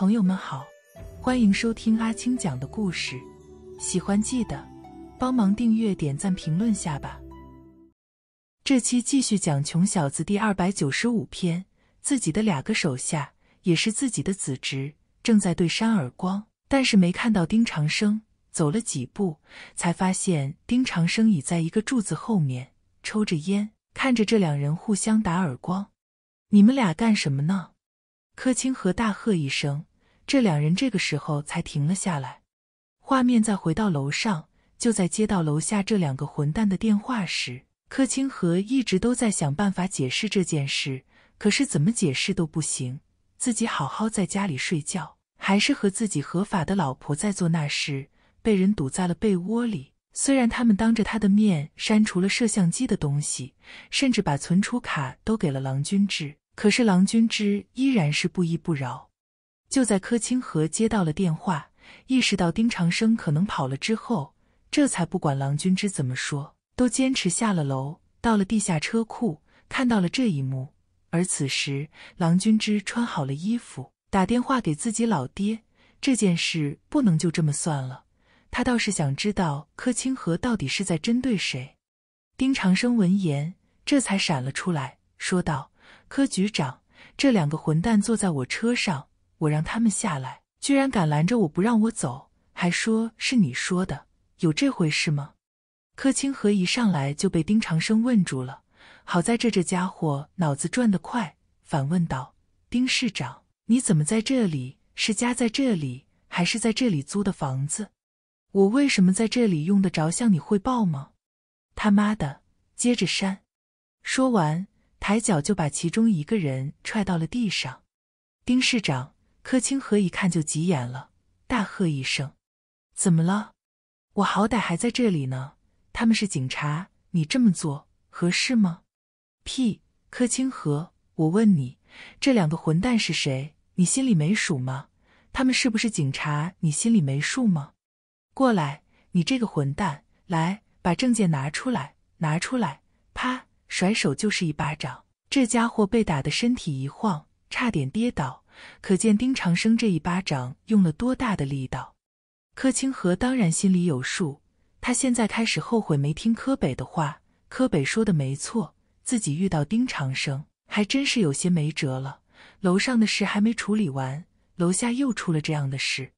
朋友们好，欢迎收听阿青讲的故事。喜欢记得帮忙订阅、点赞、评论下吧。这期继续讲《穷小子》第二百九十五篇。自己的两个手下也是自己的子侄，正在对扇耳光，但是没看到丁长生走了几步，才发现丁长生已在一个柱子后面抽着烟，看着这两人互相打耳光。你们俩干什么呢？柯清河大喝一声。这两人这个时候才停了下来。画面再回到楼上，就在接到楼下这两个混蛋的电话时，柯清河一直都在想办法解释这件事，可是怎么解释都不行。自己好好在家里睡觉，还是和自己合法的老婆在做那事，被人堵在了被窝里。虽然他们当着他的面删除了摄像机的东西，甚至把存储卡都给了郎君之，可是郎君之依然是不依不饶。就在柯清河接到了电话，意识到丁长生可能跑了之后，这才不管郎君之怎么说，都坚持下了楼，到了地下车库，看到了这一幕。而此时，郎君之穿好了衣服，打电话给自己老爹。这件事不能就这么算了，他倒是想知道柯清河到底是在针对谁。丁长生闻言，这才闪了出来，说道：“柯局长，这两个混蛋坐在我车上。”我让他们下来，居然敢拦着我，不让我走，还说是你说的，有这回事吗？柯清河一上来就被丁长生问住了，好在这这家伙脑子转得快，反问道：“丁市长，你怎么在这里？是家在这里，还是在这里租的房子？我为什么在这里用得着向你汇报吗？”他妈的！接着扇。说完，抬脚就把其中一个人踹到了地上。丁市长。柯清河一看就急眼了，大喝一声：“怎么了？我好歹还在这里呢！他们是警察，你这么做合适吗？”“屁！”柯清河，我问你，这两个混蛋是谁？你心里没数吗？他们是不是警察？你心里没数吗？过来，你这个混蛋！来，把证件拿出来，拿出来！啪，甩手就是一巴掌。这家伙被打的身体一晃，差点跌倒。可见丁长生这一巴掌用了多大的力道，柯清河当然心里有数。他现在开始后悔没听柯北的话。柯北说的没错，自己遇到丁长生还真是有些没辙了。楼上的事还没处理完，楼下又出了这样的事。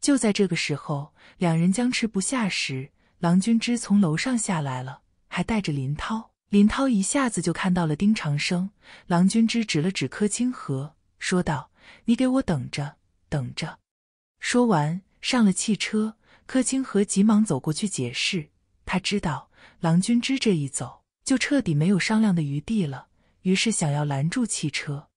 就在这个时候，两人僵持不下时，郎君之从楼上下来了，还带着林涛。林涛一下子就看到了丁长生，郎君之指了指柯清河，说道。你给我等着，等着！说完，上了汽车。柯清河急忙走过去解释，他知道郎君之这一走，就彻底没有商量的余地了，于是想要拦住汽车。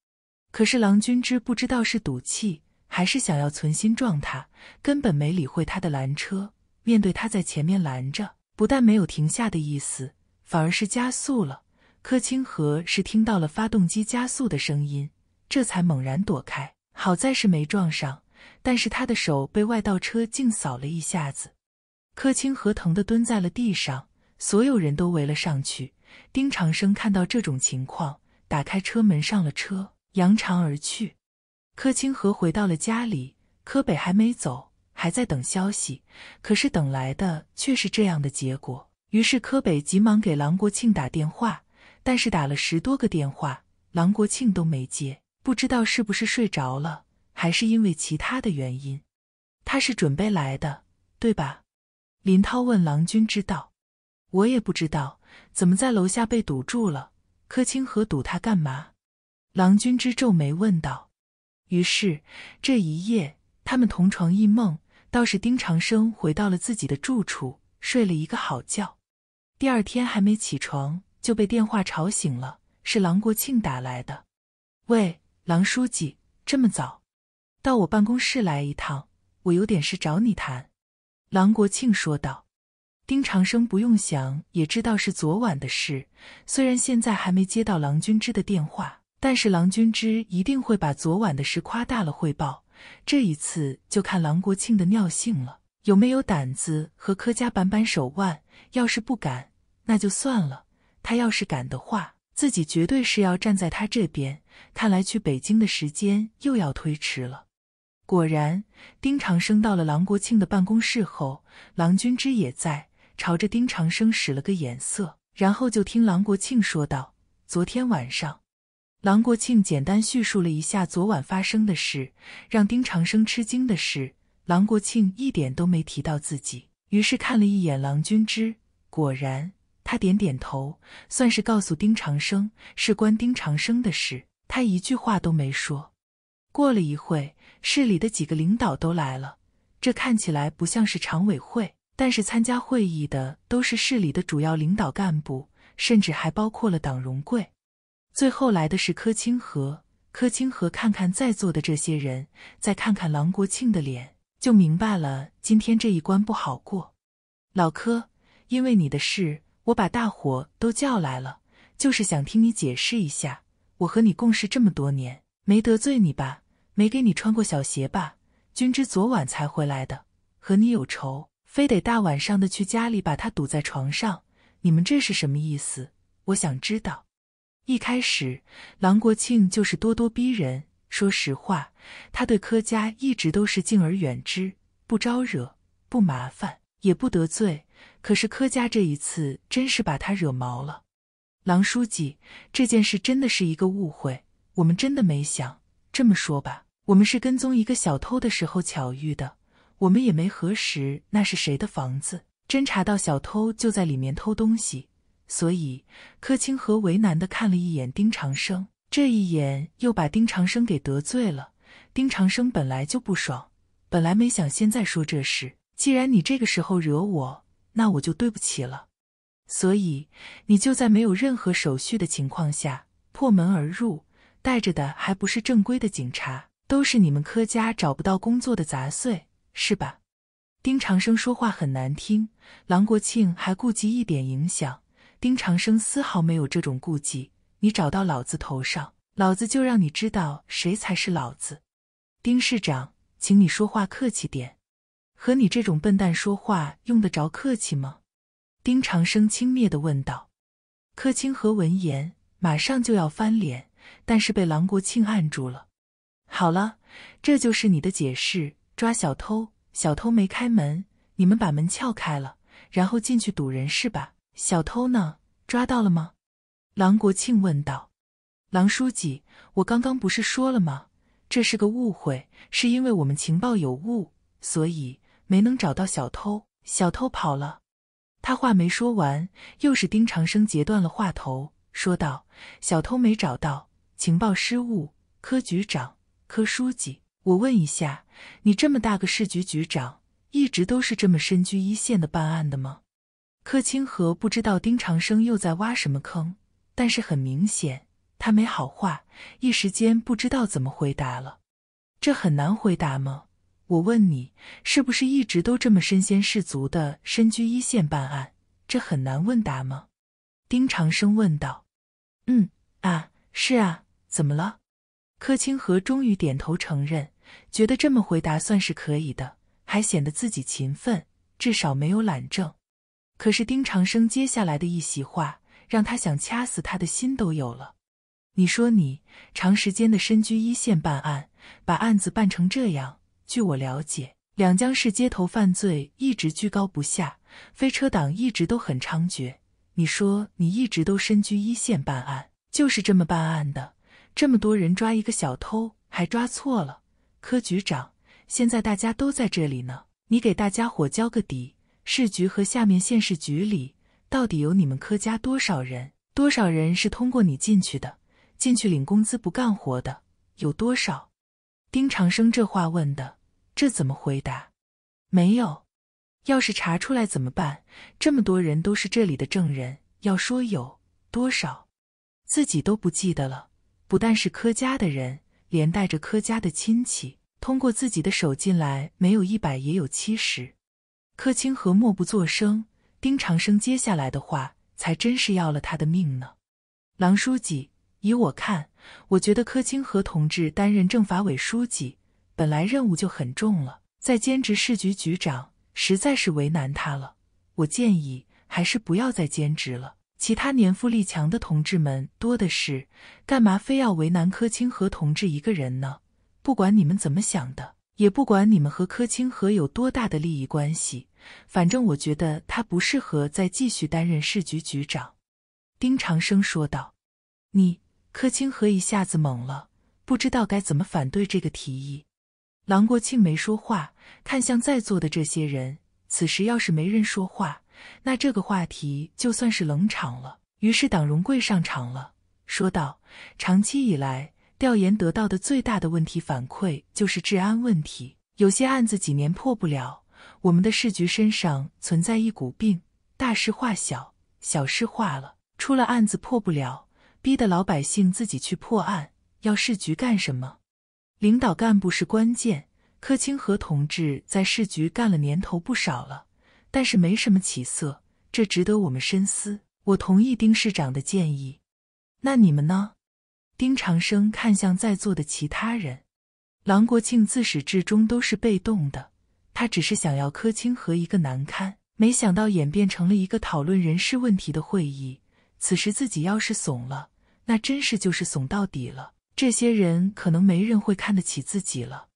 可是郎君之不知道是赌气，还是想要存心撞他，根本没理会他的拦车。面对他在前面拦着，不但没有停下的意思，反而是加速了。柯清河是听到了发动机加速的声音。这才猛然躲开，好在是没撞上，但是他的手被外道车镜扫了一下子，柯清河疼的蹲在了地上，所有人都围了上去。丁长生看到这种情况，打开车门上了车，扬长而去。柯清河回到了家里，柯北还没走，还在等消息，可是等来的却是这样的结果。于是柯北急忙给郎国庆打电话，但是打了十多个电话，郎国庆都没接。不知道是不是睡着了，还是因为其他的原因，他是准备来的，对吧？林涛问郎君知道。我也不知道，怎么在楼下被堵住了。柯清河堵他干嘛？郎君之皱眉问道。于是这一夜，他们同床异梦。倒是丁长生回到了自己的住处，睡了一个好觉。第二天还没起床，就被电话吵醒了。是郎国庆打来的。喂。郎书记这么早到我办公室来一趟，我有点事找你谈。”郎国庆说道。丁长生不用想也知道是昨晚的事。虽然现在还没接到郎君之的电话，但是郎君之一定会把昨晚的事夸大了汇报。这一次就看郎国庆的尿性了，有没有胆子和柯家扳扳手腕。要是不敢，那就算了。他要是敢的话，自己绝对是要站在他这边，看来去北京的时间又要推迟了。果然，丁长生到了郎国庆的办公室后，郎君之也在，朝着丁长生使了个眼色，然后就听郎国庆说道：“昨天晚上，郎国庆简单叙述了一下昨晚发生的事。让丁长生吃惊的是，郎国庆一点都没提到自己。于是看了一眼郎君之，果然。”他点点头，算是告诉丁长生事关丁长生的事。他一句话都没说。过了一会，市里的几个领导都来了。这看起来不像是常委会，但是参加会议的都是市里的主要领导干部，甚至还包括了党荣贵。最后来的是柯清河。柯清河看看在座的这些人，再看看郎国庆的脸，就明白了今天这一关不好过。老柯，因为你的事。我把大伙都叫来了，就是想听你解释一下。我和你共事这么多年，没得罪你吧？没给你穿过小鞋吧？君之昨晚才回来的，和你有仇，非得大晚上的去家里把他堵在床上，你们这是什么意思？我想知道。一开始，郎国庆就是咄咄逼人。说实话，他对柯家一直都是敬而远之，不招惹，不麻烦，也不得罪。可是柯家这一次真是把他惹毛了，郎书记，这件事真的是一个误会，我们真的没想这么说吧。我们是跟踪一个小偷的时候巧遇的，我们也没核实那是谁的房子，侦查到小偷就在里面偷东西，所以柯清河为难的看了一眼丁长生，这一眼又把丁长生给得罪了。丁长生本来就不爽，本来没想现在说这事，既然你这个时候惹我。那我就对不起了，所以你就在没有任何手续的情况下破门而入，带着的还不是正规的警察，都是你们柯家找不到工作的杂碎，是吧？丁长生说话很难听，郎国庆还顾及一点影响，丁长生丝毫没有这种顾忌。你找到老子头上，老子就让你知道谁才是老子。丁市长，请你说话客气点。和你这种笨蛋说话用得着客气吗？丁长生轻蔑的问道。柯清河闻言马上就要翻脸，但是被郎国庆按住了。好了，这就是你的解释。抓小偷，小偷没开门，你们把门撬开了，然后进去堵人是吧？小偷呢？抓到了吗？郎国庆问道。郎书记，我刚刚不是说了吗？这是个误会，是因为我们情报有误，所以。没能找到小偷，小偷跑了。他话没说完，又是丁长生截断了话头，说道：“小偷没找到，情报失误。”柯局长、柯书记，我问一下，你这么大个市局局长，一直都是这么身居一线的办案的吗？柯清河不知道丁长生又在挖什么坑，但是很明显他没好话，一时间不知道怎么回答了。这很难回答吗？我问你，是不是一直都这么身先士卒的身居一线办案？这很难问答吗？丁长生问道。嗯啊，是啊，怎么了？柯清河终于点头承认，觉得这么回答算是可以的，还显得自己勤奋，至少没有懒政。可是丁长生接下来的一席话，让他想掐死他的心都有了。你说你长时间的身居一线办案，把案子办成这样。据我了解，两江市街头犯罪一直居高不下，飞车党一直都很猖獗。你说你一直都身居一线办案，就是这么办案的。这么多人抓一个小偷，还抓错了。柯局长，现在大家都在这里呢，你给大家伙交个底：市局和下面县市局里，到底有你们柯家多少人？多少人是通过你进去的？进去领工资不干活的有多少？丁长生这话问的。这怎么回答？没有。要是查出来怎么办？这么多人都是这里的证人，要说有多少，自己都不记得了。不但是柯家的人，连带着柯家的亲戚，通过自己的手进来，没有一百也有七十。柯清河默不作声。丁长生接下来的话，才真是要了他的命呢。郎书记，以我看，我觉得柯清河同志担任政法委书记。本来任务就很重了，再兼职市局局长，实在是为难他了。我建议还是不要再兼职了。其他年富力强的同志们多的是，干嘛非要为难柯清河同志一个人呢？不管你们怎么想的，也不管你们和柯清河有多大的利益关系，反正我觉得他不适合再继续担任市局局长。”丁长生说道。你柯清河一下子懵了，不知道该怎么反对这个提议。郎国庆没说话，看向在座的这些人。此时要是没人说话，那这个话题就算是冷场了。于是党荣贵上场了，说道：“长期以来，调研得到的最大的问题反馈就是治安问题。有些案子几年破不了，我们的市局身上存在一股病，大事化小，小事化了。出了案子破不了，逼得老百姓自己去破案，要市局干什么？”领导干部是关键。柯清河同志在市局干了年头不少了，但是没什么起色，这值得我们深思。我同意丁市长的建议。那你们呢？丁长生看向在座的其他人。郎国庆自始至终都是被动的，他只是想要柯清河一个难堪，没想到演变成了一个讨论人事问题的会议。此时自己要是怂了，那真是就是怂到底了。这些人可能没人会看得起自己了。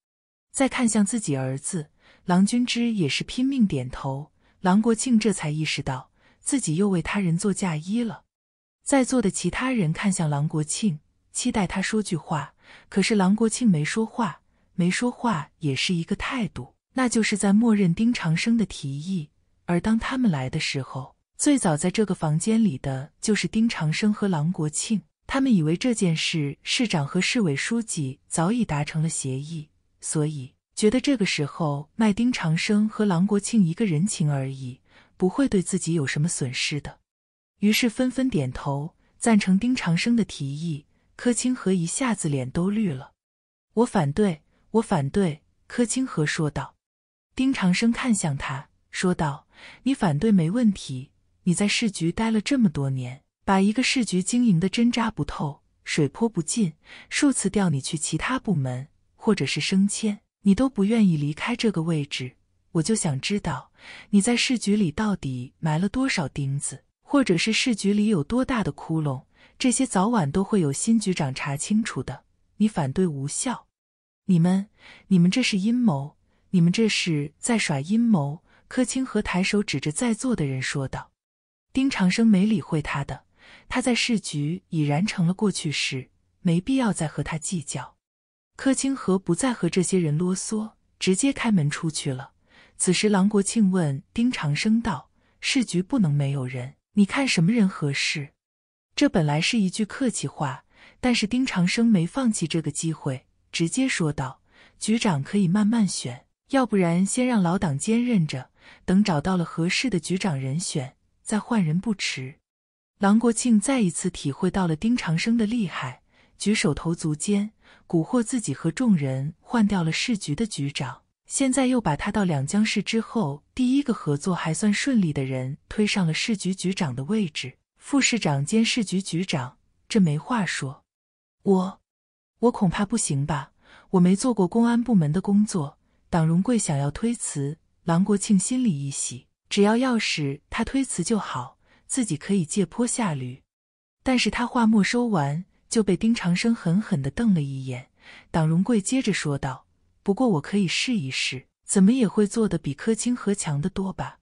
再看向自己儿子，郎君之也是拼命点头。郎国庆这才意识到自己又为他人做嫁衣了。在座的其他人看向郎国庆，期待他说句话。可是郎国庆没说话，没说话也是一个态度，那就是在默认丁长生的提议。而当他们来的时候，最早在这个房间里的就是丁长生和郎国庆。他们以为这件事，市长和市委书记早已达成了协议，所以觉得这个时候卖丁长生和郎国庆一个人情而已，不会对自己有什么损失的，于是纷纷点头赞成丁长生的提议。柯清河一下子脸都绿了：“我反对，我反对！”柯清河说道。丁长生看向他，说道：“你反对没问题，你在市局待了这么多年。”把一个市局经营的针扎不透，水泼不进，数次调你去其他部门或者是升迁，你都不愿意离开这个位置，我就想知道你在市局里到底埋了多少钉子，或者是市局里有多大的窟窿，这些早晚都会有新局长查清楚的。你反对无效，你们，你们这是阴谋，你们这是在耍阴谋。柯清河抬手指着在座的人说道。丁长生没理会他的。他在市局已然成了过去式，没必要再和他计较。柯清河不再和这些人啰嗦，直接开门出去了。此时，郎国庆问丁长生道：“市局不能没有人，你看什么人合适？”这本来是一句客气话，但是丁长生没放弃这个机会，直接说道：“局长可以慢慢选，要不然先让老党兼任着，等找到了合适的局长人选，再换人不迟。”郎国庆再一次体会到了丁长生的厉害，举手投足间蛊惑自己和众人换掉了市局的局长，现在又把他到两江市之后第一个合作还算顺利的人推上了市局局长的位置，副市长兼市局局长，这没话说。我，我恐怕不行吧？我没做过公安部门的工作。党荣贵想要推辞，郎国庆心里一喜，只要要是他推辞就好。自己可以借坡下驴，但是他话没说完就被丁长生狠狠地瞪了一眼。党荣贵接着说道：“不过我可以试一试，怎么也会做的比柯清河强得多吧？”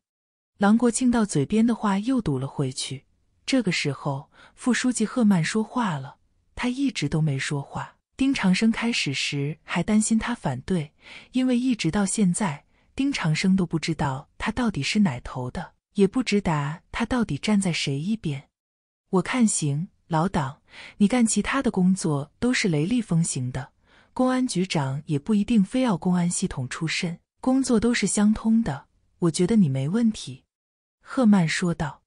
郎国庆到嘴边的话又堵了回去。这个时候，副书记赫曼说话了，他一直都没说话。丁长生开始时还担心他反对，因为一直到现在，丁长生都不知道他到底是哪头的。也不直达，他到底站在谁一边？我看行，老党，你干其他的工作都是雷厉风行的。公安局长也不一定非要公安系统出身，工作都是相通的。我觉得你没问题。”赫曼说道。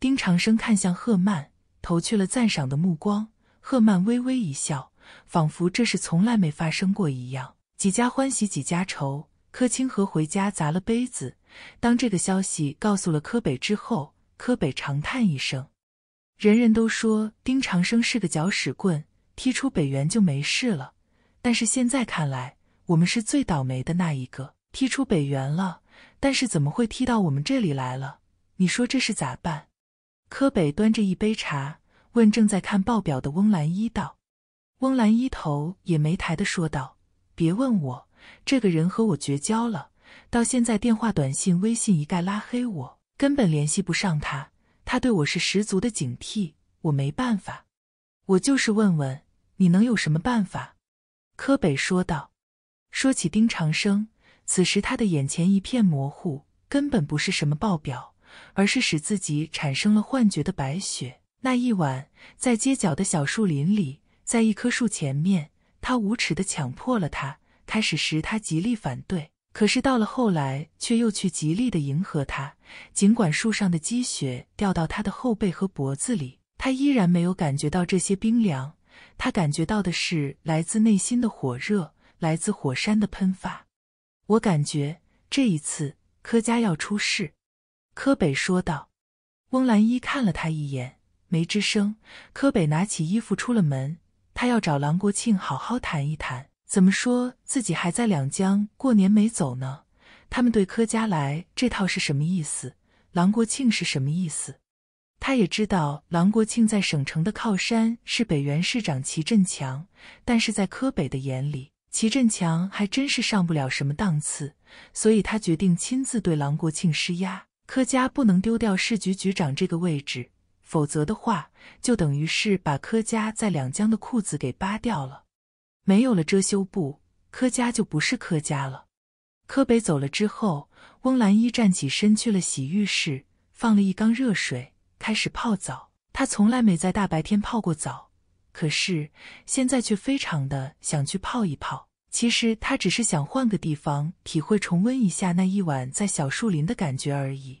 丁长生看向赫曼，投去了赞赏的目光。赫曼微微一笑，仿佛这是从来没发生过一样。几家欢喜几家愁。柯清河回家砸了杯子。当这个消息告诉了柯北之后，柯北长叹一声：“人人都说丁长生是个搅屎棍，踢出北园就没事了。但是现在看来，我们是最倒霉的那一个，踢出北园了。但是怎么会踢到我们这里来了？你说这事咋办？”柯北端着一杯茶，问正在看报表的翁兰一：“道。”翁兰一头也没抬的说道：“别问我，这个人和我绝交了。”到现在，电话、短信、微信一概拉黑，我根本联系不上他。他对我是十足的警惕，我没办法。我就是问问，你能有什么办法？”柯北说道。说起丁长生，此时他的眼前一片模糊，根本不是什么报表，而是使自己产生了幻觉的白雪。那一晚，在街角的小树林里，在一棵树前面，他无耻的强迫了他。开始时，他极力反对。可是到了后来，却又去极力的迎合他。尽管树上的积雪掉到他的后背和脖子里，他依然没有感觉到这些冰凉。他感觉到的是来自内心的火热，来自火山的喷发。我感觉这一次柯家要出事，柯北说道。翁兰依看了他一眼，没吱声。柯北拿起衣服出了门，他要找郎国庆好好谈一谈。怎么说自己还在两江过年没走呢？他们对柯家来这套是什么意思？郎国庆是什么意思？他也知道郎国庆在省城的靠山是北原市长齐振强，但是在柯北的眼里，齐振强还真是上不了什么档次。所以他决定亲自对郎国庆施压。柯家不能丢掉市局局长这个位置，否则的话，就等于是把柯家在两江的裤子给扒掉了。没有了遮羞布，柯家就不是柯家了。柯北走了之后，翁兰依站起身去了洗浴室，放了一缸热水，开始泡澡。她从来没在大白天泡过澡，可是现在却非常的想去泡一泡。其实她只是想换个地方，体会重温一下那一晚在小树林的感觉而已。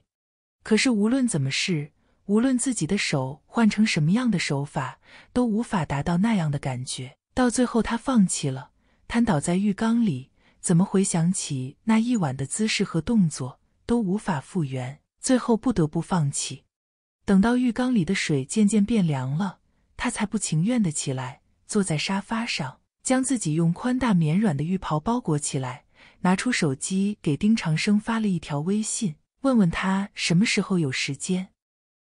可是无论怎么试，无论自己的手换成什么样的手法，都无法达到那样的感觉。到最后，他放弃了，瘫倒在浴缸里。怎么回想起那一晚的姿势和动作都无法复原，最后不得不放弃。等到浴缸里的水渐渐变凉了，他才不情愿的起来，坐在沙发上，将自己用宽大绵软的浴袍包裹起来，拿出手机给丁长生发了一条微信，问问他什么时候有时间。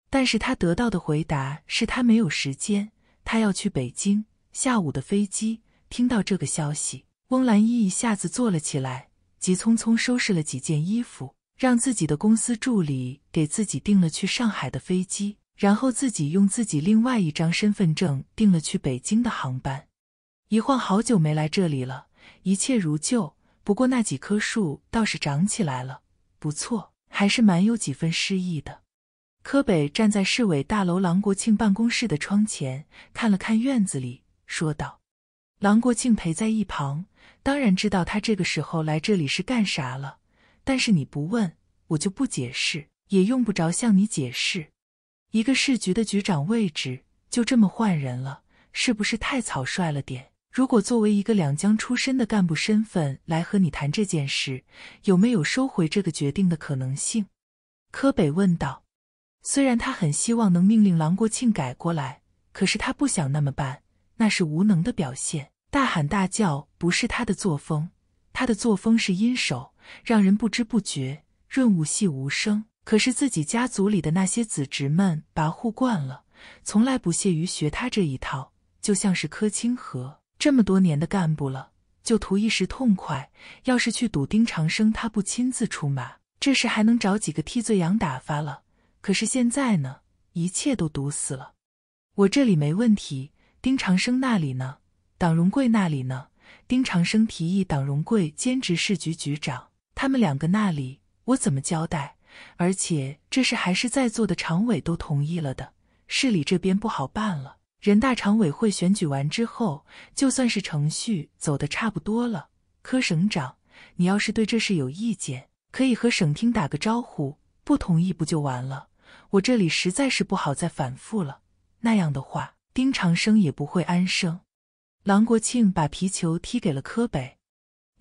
但是他得到的回答是他没有时间，他要去北京。下午的飞机，听到这个消息，翁兰依一下子坐了起来，急匆匆收拾了几件衣服，让自己的公司助理给自己订了去上海的飞机，然后自己用自己另外一张身份证订了去北京的航班。一晃好久没来这里了，一切如旧，不过那几棵树倒是长起来了，不错，还是蛮有几分诗意的。柯北站在市委大楼郎国庆办公室的窗前，看了看院子里。说道：“郎国庆陪在一旁，当然知道他这个时候来这里是干啥了。但是你不问，我就不解释，也用不着向你解释。一个市局的局长位置就这么换人了，是不是太草率了点？如果作为一个两江出身的干部身份来和你谈这件事，有没有收回这个决定的可能性？”柯北问道。虽然他很希望能命令郎国庆改过来，可是他不想那么办。那是无能的表现，大喊大叫不是他的作风，他的作风是阴手，让人不知不觉，润物细无声。可是自己家族里的那些子侄们跋扈惯了，从来不屑于学他这一套。就像是柯清河这么多年的干部了，就图一时痛快。要是去赌丁长生，他不亲自出马，这事还能找几个替罪羊打发了。可是现在呢，一切都堵死了。我这里没问题。丁长生那里呢？党荣贵那里呢？丁长生提议党荣贵兼职市局局长，他们两个那里我怎么交代？而且这事还是在座的常委都同意了的，市里这边不好办了。人大常委会选举完之后，就算是程序走得差不多了。柯省长，你要是对这事有意见，可以和省厅打个招呼，不同意不就完了？我这里实在是不好再反复了，那样的话。丁长生也不会安生，郎国庆把皮球踢给了柯北，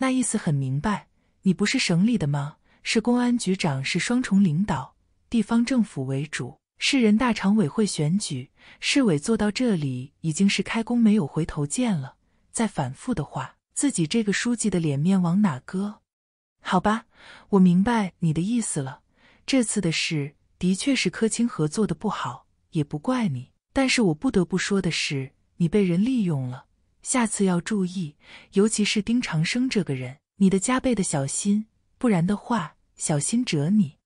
那意思很明白。你不是省里的吗？市公安局长是双重领导，地方政府为主，市人大常委会选举，市委做到这里已经是开弓没有回头箭了。再反复的话，自己这个书记的脸面往哪搁？好吧，我明白你的意思了。这次的事的确是柯清河做的不好，也不怪你。但是我不得不说的是，你被人利用了，下次要注意，尤其是丁长生这个人，你的加倍的小心，不然的话，小心折你。”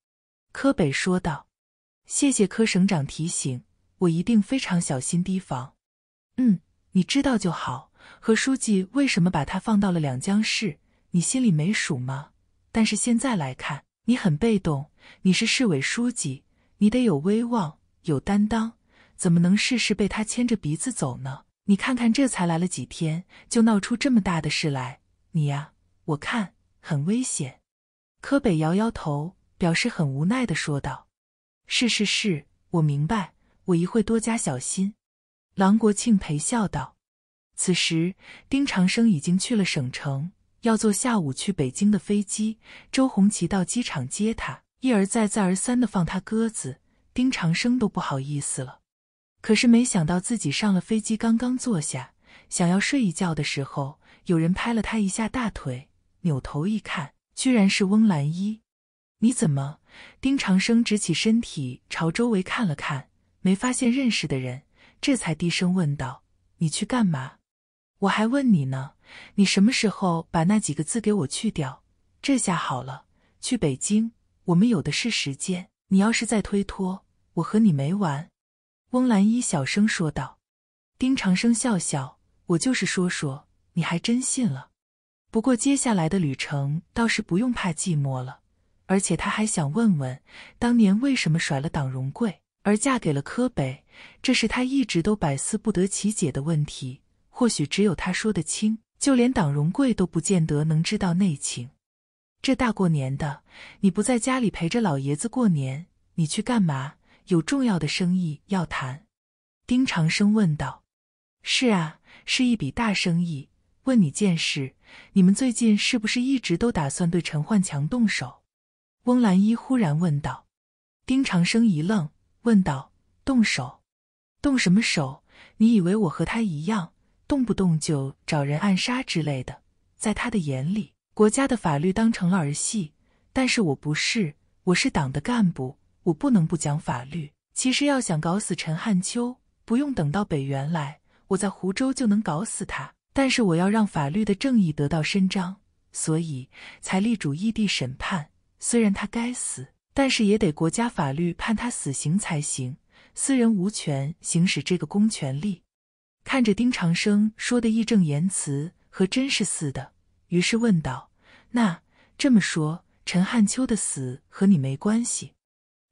柯北说道，“谢谢柯省长提醒，我一定非常小心提防。嗯，你知道就好。何书记为什么把他放到了两江市，你心里没数吗？但是现在来看，你很被动。你是市委书记，你得有威望，有担当。”怎么能事事被他牵着鼻子走呢？你看看，这才来了几天，就闹出这么大的事来。你呀，我看很危险。柯北摇摇头，表示很无奈的说道：“是是是，我明白，我一会多加小心。”郎国庆陪笑道。此时，丁长生已经去了省城，要坐下午去北京的飞机。周红旗到机场接他，一而再再而三的放他鸽子，丁长生都不好意思了。可是没想到自己上了飞机，刚刚坐下，想要睡一觉的时候，有人拍了他一下大腿，扭头一看，居然是翁兰依。你怎么？丁长生直起身体，朝周围看了看，没发现认识的人，这才低声问道：“你去干嘛？”我还问你呢，你什么时候把那几个字给我去掉？这下好了，去北京，我们有的是时间。你要是在推脱，我和你没完。翁兰依小声说道：“丁长生笑笑，我就是说说，你还真信了。不过接下来的旅程倒是不用怕寂寞了。而且他还想问问，当年为什么甩了党荣贵，而嫁给了柯北？这是他一直都百思不得其解的问题。或许只有他说得清，就连党荣贵都不见得能知道内情。这大过年的，你不在家里陪着老爷子过年，你去干嘛？”有重要的生意要谈，丁长生问道：“是啊，是一笔大生意。问你件事，你们最近是不是一直都打算对陈焕强动手？”翁兰依忽然问道。丁长生一愣，问道：“动手？动什么手？你以为我和他一样，动不动就找人暗杀之类的？在他的眼里，国家的法律当成了儿戏。但是我不是，我是党的干部。”我不能不讲法律。其实要想搞死陈汉秋，不用等到北元来，我在湖州就能搞死他。但是我要让法律的正义得到伸张，所以才力主异地审判。虽然他该死，但是也得国家法律判他死刑才行，私人无权行使这个公权力。看着丁长生说的义正言辞，和真是似的，于是问道：“那这么说，陈汉秋的死和你没关系？”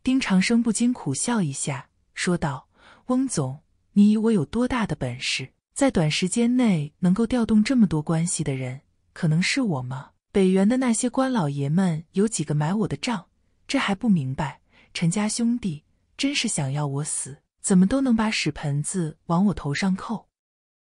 丁长生不禁苦笑一下，说道：“翁总，你以我有多大的本事，在短时间内能够调动这么多关系的人，可能是我吗？北原的那些官老爷们有几个买我的账？这还不明白？陈家兄弟真是想要我死，怎么都能把屎盆子往我头上扣。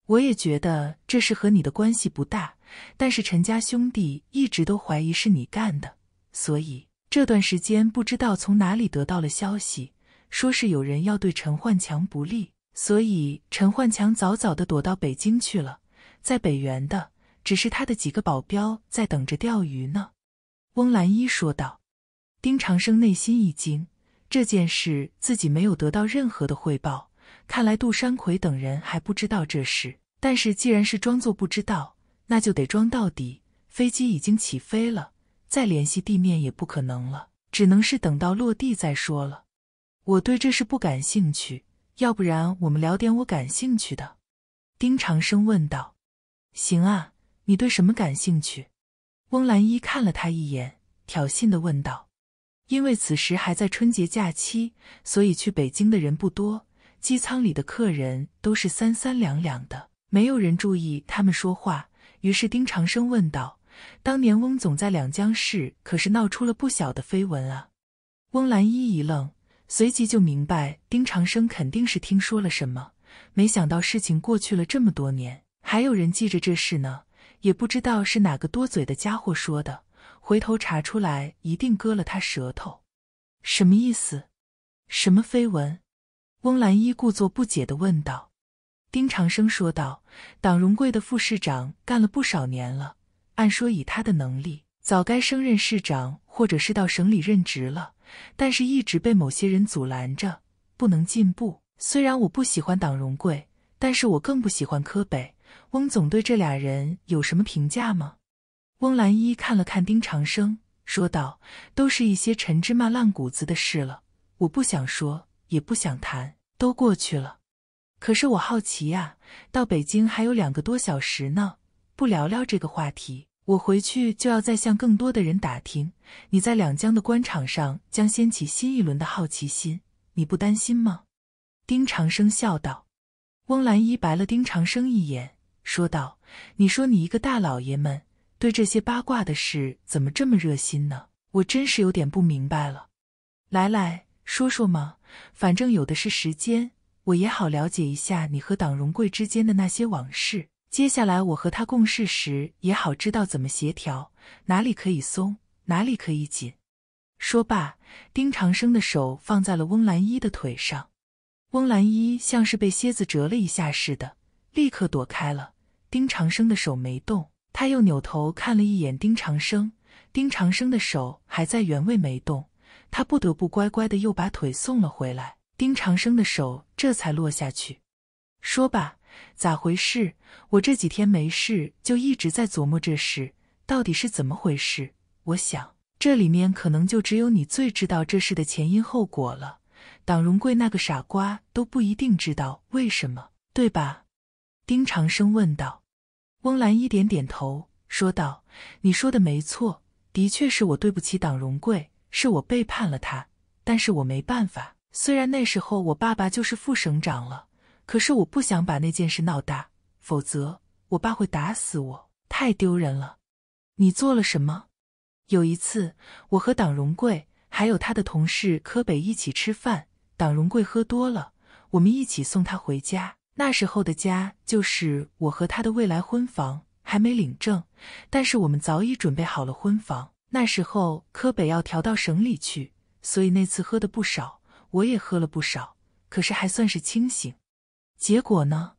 我也觉得这事和你的关系不大，但是陈家兄弟一直都怀疑是你干的，所以。”这段时间不知道从哪里得到了消息，说是有人要对陈焕强不利，所以陈焕强早早的躲到北京去了，在北园的，只是他的几个保镖在等着钓鱼呢。”翁兰一说道。丁长生内心一惊，这件事自己没有得到任何的汇报，看来杜山奎等人还不知道这事。但是既然是装作不知道，那就得装到底。飞机已经起飞了。再联系地面也不可能了，只能是等到落地再说了。我对这事不感兴趣，要不然我们聊点我感兴趣的。丁长生问道：“行啊，你对什么感兴趣？”翁兰一看了他一眼，挑衅的问道：“因为此时还在春节假期，所以去北京的人不多，机舱里的客人都是三三两两的，没有人注意他们说话。”于是丁长生问道。当年翁总在两江市可是闹出了不小的绯闻啊！翁兰依一愣，随即就明白丁长生肯定是听说了什么。没想到事情过去了这么多年，还有人记着这事呢。也不知道是哪个多嘴的家伙说的，回头查出来一定割了他舌头。什么意思？什么绯闻？翁兰依故作不解地问道。丁长生说道：“党荣贵的副市长干了不少年了。”按说以他的能力，早该升任市长，或者是到省里任职了，但是一直被某些人阻拦着，不能进步。虽然我不喜欢党荣贵，但是我更不喜欢柯北。翁总对这俩人有什么评价吗？翁兰一看了看丁长生，说道：“都是一些陈芝麻烂谷子的事了，我不想说，也不想谈，都过去了。可是我好奇呀，到北京还有两个多小时呢，不聊聊这个话题？”我回去就要再向更多的人打听，你在两江的官场上将掀起新一轮的好奇心，你不担心吗？丁长生笑道。翁兰一白了丁长生一眼，说道：“你说你一个大老爷们，对这些八卦的事怎么这么热心呢？我真是有点不明白了。来来说说嘛，反正有的是时间，我也好了解一下你和党荣贵之间的那些往事。”接下来我和他共事时也好知道怎么协调，哪里可以松，哪里可以紧。说罢，丁长生的手放在了翁兰依的腿上，翁兰依像是被蝎子蛰了一下似的，立刻躲开了。丁长生的手没动，他又扭头看了一眼丁长生，丁长生的手还在原位没动，他不得不乖乖的又把腿送了回来。丁长生的手这才落下去。说罢。咋回事？我这几天没事，就一直在琢磨这事，到底是怎么回事？我想这里面可能就只有你最知道这事的前因后果了。党荣贵那个傻瓜都不一定知道为什么，对吧？丁长生问道。翁兰一点点头，说道：“你说的没错，的确是我对不起党荣贵，是我背叛了他，但是我没办法。虽然那时候我爸爸就是副省长了。”可是我不想把那件事闹大，否则我爸会打死我，太丢人了。你做了什么？有一次，我和党荣贵还有他的同事柯北一起吃饭，党荣贵喝多了，我们一起送他回家。那时候的家就是我和他的未来婚房，还没领证，但是我们早已准备好了婚房。那时候柯北要调到省里去，所以那次喝的不少，我也喝了不少，可是还算是清醒。结果呢？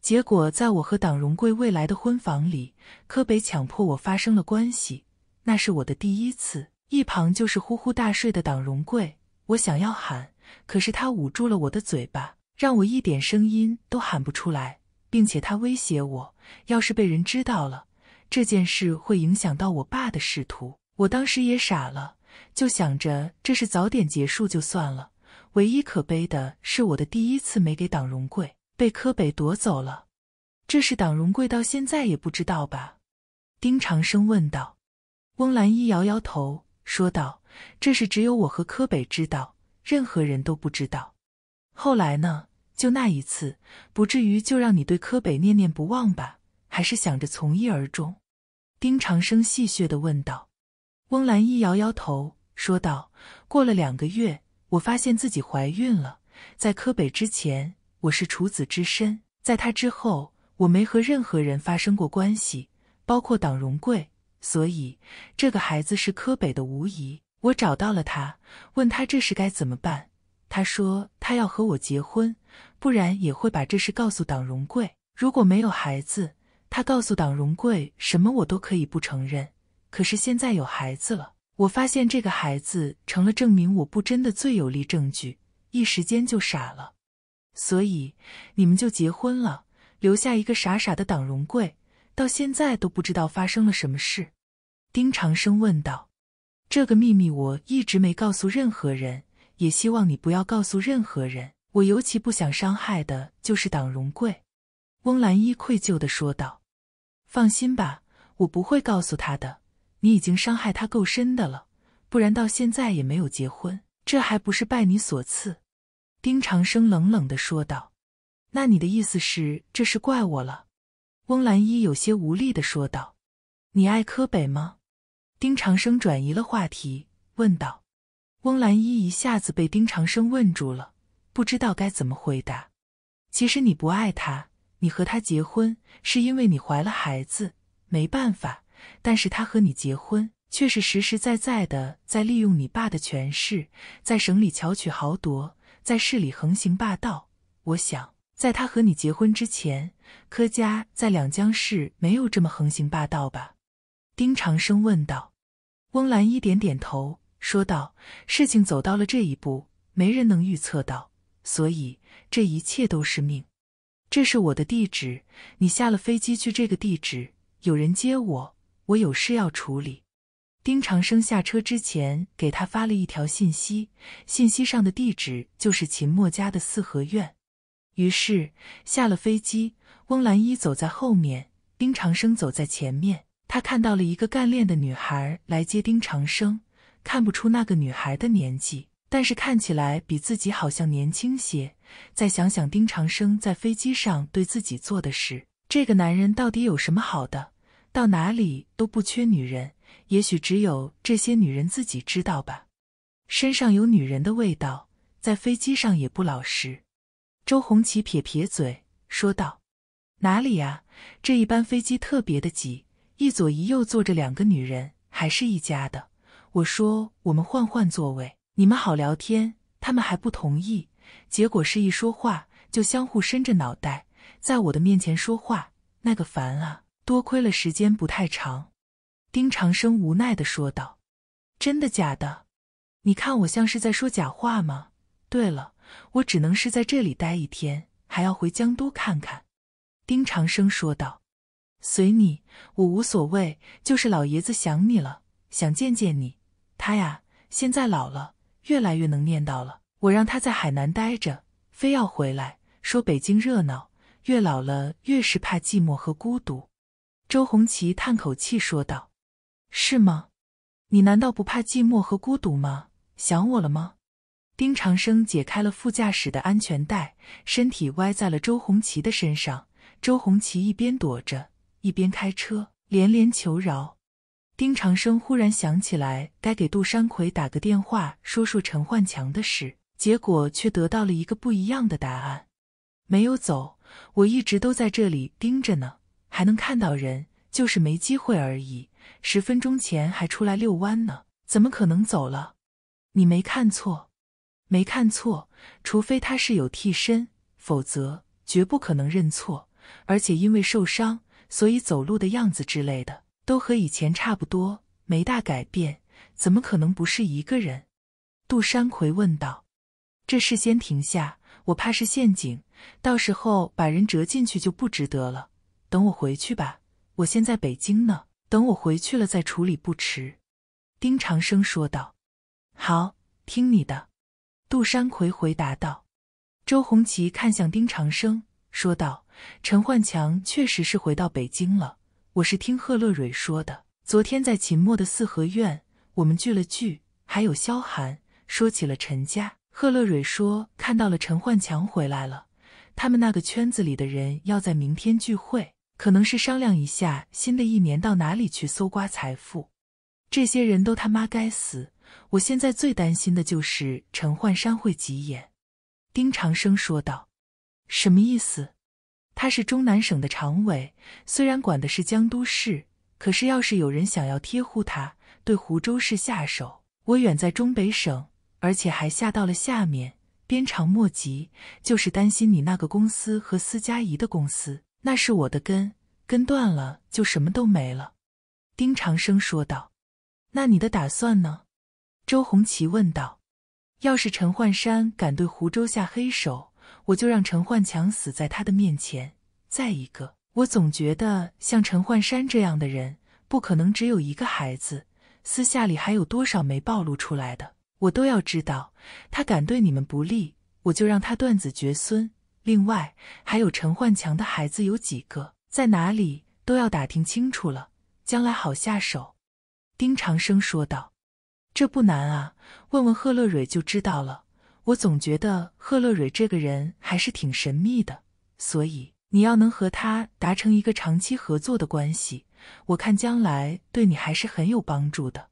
结果在我和党荣贵未来的婚房里，柯北强迫我发生了关系，那是我的第一次。一旁就是呼呼大睡的党荣贵，我想要喊，可是他捂住了我的嘴巴，让我一点声音都喊不出来，并且他威胁我，要是被人知道了，这件事会影响到我爸的仕途。我当时也傻了，就想着这事早点结束就算了。唯一可悲的是，我的第一次没给党荣贵，被柯北夺走了。这是党荣贵到现在也不知道吧？丁长生问道。翁兰一摇摇头说道：“这是只有我和柯北知道，任何人都不知道。”后来呢？就那一次，不至于就让你对柯北念念不忘吧？还是想着从一而终？丁长生戏谑的问道。翁兰一摇摇头说道：“过了两个月。”我发现自己怀孕了。在柯北之前，我是处子之身；在他之后，我没和任何人发生过关系，包括党荣贵。所以，这个孩子是柯北的无疑。我找到了他，问他这事该怎么办。他说他要和我结婚，不然也会把这事告诉党荣贵。如果没有孩子，他告诉党荣贵什么我都可以不承认。可是现在有孩子了。我发现这个孩子成了证明我不真的最有力证据，一时间就傻了。所以你们就结婚了，留下一个傻傻的党荣贵，到现在都不知道发生了什么事。丁长生问道：“这个秘密我一直没告诉任何人，也希望你不要告诉任何人。我尤其不想伤害的就是党荣贵。”翁兰依愧疚地说道：“放心吧，我不会告诉他的。”你已经伤害他够深的了，不然到现在也没有结婚，这还不是拜你所赐？”丁长生冷冷的说道。“那你的意思是，这是怪我了？”翁兰依有些无力的说道。“你爱柯北吗？”丁长生转移了话题问道。翁兰依一下子被丁长生问住了，不知道该怎么回答。“其实你不爱他，你和他结婚是因为你怀了孩子，没办法。”但是他和你结婚，却是实实在在的在利用你爸的权势，在省里巧取豪夺，在市里横行霸道。我想，在他和你结婚之前，柯家在两江市没有这么横行霸道吧？”丁长生问道。翁兰一点点头，说道：“事情走到了这一步，没人能预测到，所以这一切都是命。这是我的地址，你下了飞机去这个地址，有人接我。”我有事要处理。丁长生下车之前给他发了一条信息，信息上的地址就是秦墨家的四合院。于是下了飞机，翁兰依走在后面，丁长生走在前面。他看到了一个干练的女孩来接丁长生，看不出那个女孩的年纪，但是看起来比自己好像年轻些。再想想丁长生在飞机上对自己做的事，这个男人到底有什么好的？到哪里都不缺女人，也许只有这些女人自己知道吧。身上有女人的味道，在飞机上也不老实。周红旗撇撇嘴说道：“哪里呀，这一班飞机特别的挤，一左一右坐着两个女人，还是一家的。我说我们换换座位，你们好聊天，他们还不同意。结果是一说话就相互伸着脑袋，在我的面前说话，那个烦啊！”多亏了时间不太长，丁长生无奈的说道：“真的假的？你看我像是在说假话吗？”对了，我只能是在这里待一天，还要回江都看看。”丁长生说道：“随你，我无所谓。就是老爷子想你了，想见见你。他呀，现在老了，越来越能念叨了。我让他在海南待着，非要回来说北京热闹。越老了，越是怕寂寞和孤独。”周红旗叹口气说道：“是吗？你难道不怕寂寞和孤独吗？想我了吗？”丁长生解开了副驾驶的安全带，身体歪在了周红旗的身上。周红旗一边躲着，一边开车，连连求饶。丁长生忽然想起来该给杜山奎打个电话，说说陈焕强的事，结果却得到了一个不一样的答案：“没有走，我一直都在这里盯着呢。”还能看到人，就是没机会而已。十分钟前还出来遛弯呢，怎么可能走了？你没看错，没看错。除非他是有替身，否则绝不可能认错。而且因为受伤，所以走路的样子之类的都和以前差不多，没大改变。怎么可能不是一个人？杜山奎问道：“这事先停下，我怕是陷阱。到时候把人折进去就不值得了。”等我回去吧，我现在北京呢。等我回去了再处理不迟。”丁长生说道。“好，听你的。”杜山奎回答道。周红旗看向丁长生，说道：“陈焕强确实是回到北京了，我是听贺乐蕊说的。昨天在秦末的四合院，我们聚了聚，还有萧寒，说起了陈家。贺乐蕊说看到了陈焕强回来了，他们那个圈子里的人要在明天聚会。”可能是商量一下，新的一年到哪里去搜刮财富？这些人都他妈该死！我现在最担心的就是陈焕山会急眼。”丁长生说道，“什么意思？他是中南省的常委，虽然管的是江都市，可是要是有人想要贴呼他，对湖州市下手，我远在中北省，而且还下到了下面，鞭长莫及。就是担心你那个公司和司佳怡的公司。”那是我的根，根断了就什么都没了。”丁长生说道。“那你的打算呢？”周红旗问道。“要是陈焕山敢对湖州下黑手，我就让陈焕强死在他的面前。再一个，我总觉得像陈焕山这样的人不可能只有一个孩子，私下里还有多少没暴露出来的，我都要知道。他敢对你们不利，我就让他断子绝孙。”另外，还有陈焕强的孩子有几个，在哪里都要打听清楚了，将来好下手。”丁长生说道。“这不难啊，问问贺乐蕊就知道了。我总觉得贺乐蕊这个人还是挺神秘的，所以你要能和他达成一个长期合作的关系，我看将来对你还是很有帮助的。”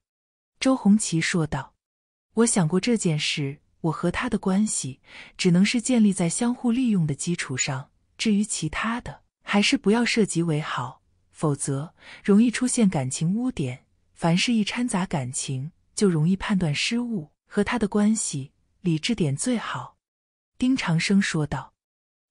周红旗说道。“我想过这件事。”我和他的关系只能是建立在相互利用的基础上，至于其他的，还是不要涉及为好，否则容易出现感情污点。凡事一掺杂感情，就容易判断失误。和他的关系，理智点最好。”丁长生说道。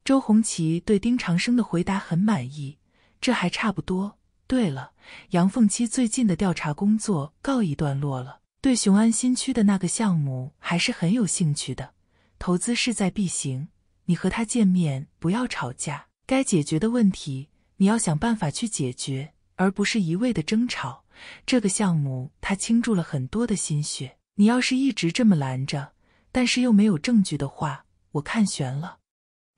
周红旗对丁长生的回答很满意，这还差不多。对了，杨凤七最近的调查工作告一段落了。对雄安新区的那个项目还是很有兴趣的，投资势在必行。你和他见面不要吵架，该解决的问题你要想办法去解决，而不是一味的争吵。这个项目他倾注了很多的心血，你要是一直这么拦着，但是又没有证据的话，我看悬了。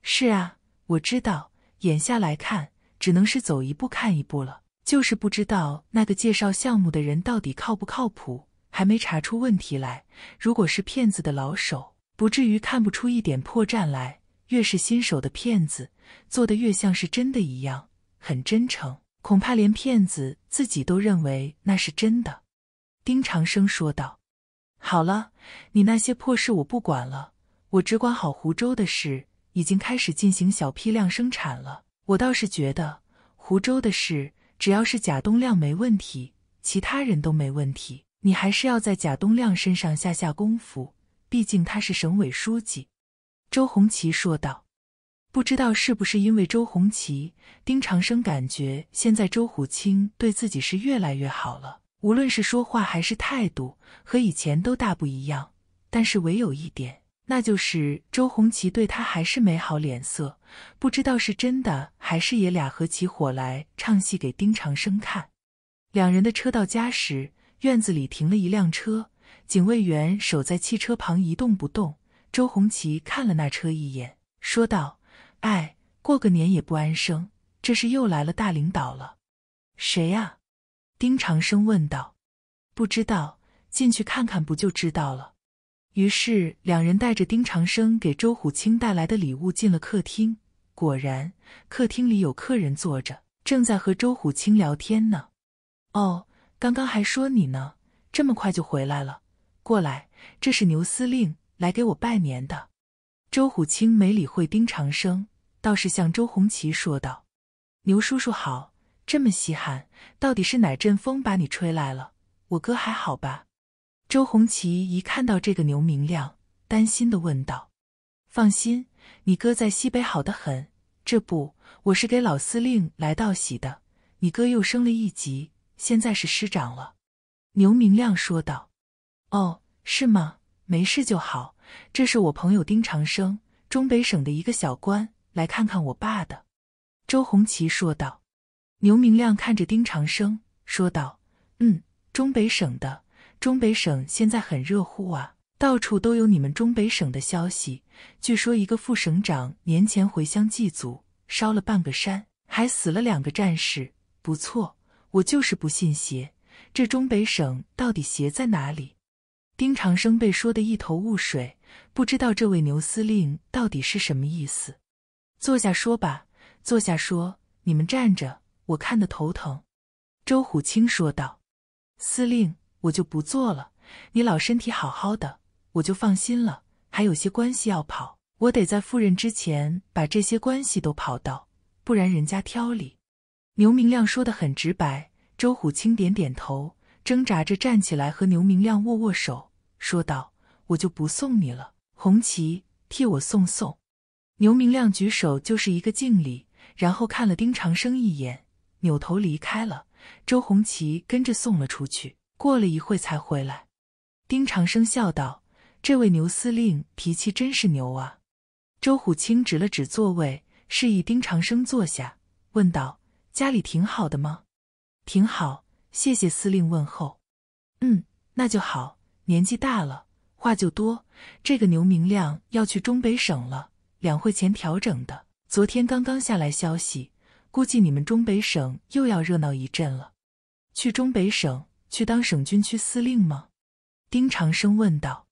是啊，我知道，眼下来看只能是走一步看一步了，就是不知道那个介绍项目的人到底靠不靠谱。还没查出问题来。如果是骗子的老手，不至于看不出一点破绽来。越是新手的骗子，做的越像是真的一样，很真诚，恐怕连骗子自己都认为那是真的。”丁长生说道。“好了，你那些破事我不管了，我只管好湖州的事。已经开始进行小批量生产了。我倒是觉得湖州的事，只要是贾东亮没问题，其他人都没问题。”你还是要在贾东亮身上下下功夫，毕竟他是省委书记。”周红旗说道。不知道是不是因为周红旗，丁长生感觉现在周虎清对自己是越来越好了，无论是说话还是态度，和以前都大不一样。但是唯有一点，那就是周红旗对他还是没好脸色，不知道是真的还是爷俩合起伙来唱戏给丁长生看。两人的车到家时。院子里停了一辆车，警卫员守在汽车旁一动不动。周红旗看了那车一眼，说道：“哎，过个年也不安生，这是又来了大领导了，谁呀？”丁长生问道：“不知道，进去看看不就知道了？”于是两人带着丁长生给周虎清带来的礼物进了客厅。果然，客厅里有客人坐着，正在和周虎清聊天呢。哦。刚刚还说你呢，这么快就回来了。过来，这是牛司令来给我拜年的。周虎清没理会丁长生，倒是向周红旗说道：“牛叔叔好，这么稀罕，到底是哪阵风把你吹来了？我哥还好吧？”周红旗一看到这个牛明亮，担心的问道：“放心，你哥在西北好得很。这不，我是给老司令来道喜的，你哥又升了一级。”现在是师长了，牛明亮说道：“哦，是吗？没事就好。”这是我朋友丁长生，中北省的一个小官，来看看我爸的。”周红旗说道。牛明亮看着丁长生说道：“嗯，中北省的。中北省现在很热乎啊，到处都有你们中北省的消息。据说一个副省长年前回乡祭祖，烧了半个山，还死了两个战士。不错。”我就是不信邪，这中北省到底邪在哪里？丁长生被说的一头雾水，不知道这位牛司令到底是什么意思。坐下说吧，坐下说，你们站着，我看得头疼。周虎清说道：“司令，我就不坐了，你老身体好好的，我就放心了。还有些关系要跑，我得在夫人之前把这些关系都跑到，不然人家挑理。”牛明亮说的很直白，周虎清点点头，挣扎着站起来和牛明亮握握手，说道：“我就不送你了，红旗替我送送。”牛明亮举手就是一个敬礼，然后看了丁长生一眼，扭头离开了。周红旗跟着送了出去，过了一会才回来。丁长生笑道：“这位牛司令脾气真是牛啊。”周虎清指了指座位，示意丁长生坐下，问道。家里挺好的吗？挺好，谢谢司令问候。嗯，那就好。年纪大了，话就多。这个牛明亮要去中北省了，两会前调整的。昨天刚刚下来消息，估计你们中北省又要热闹一阵了。去中北省，去当省军区司令吗？丁长生问道。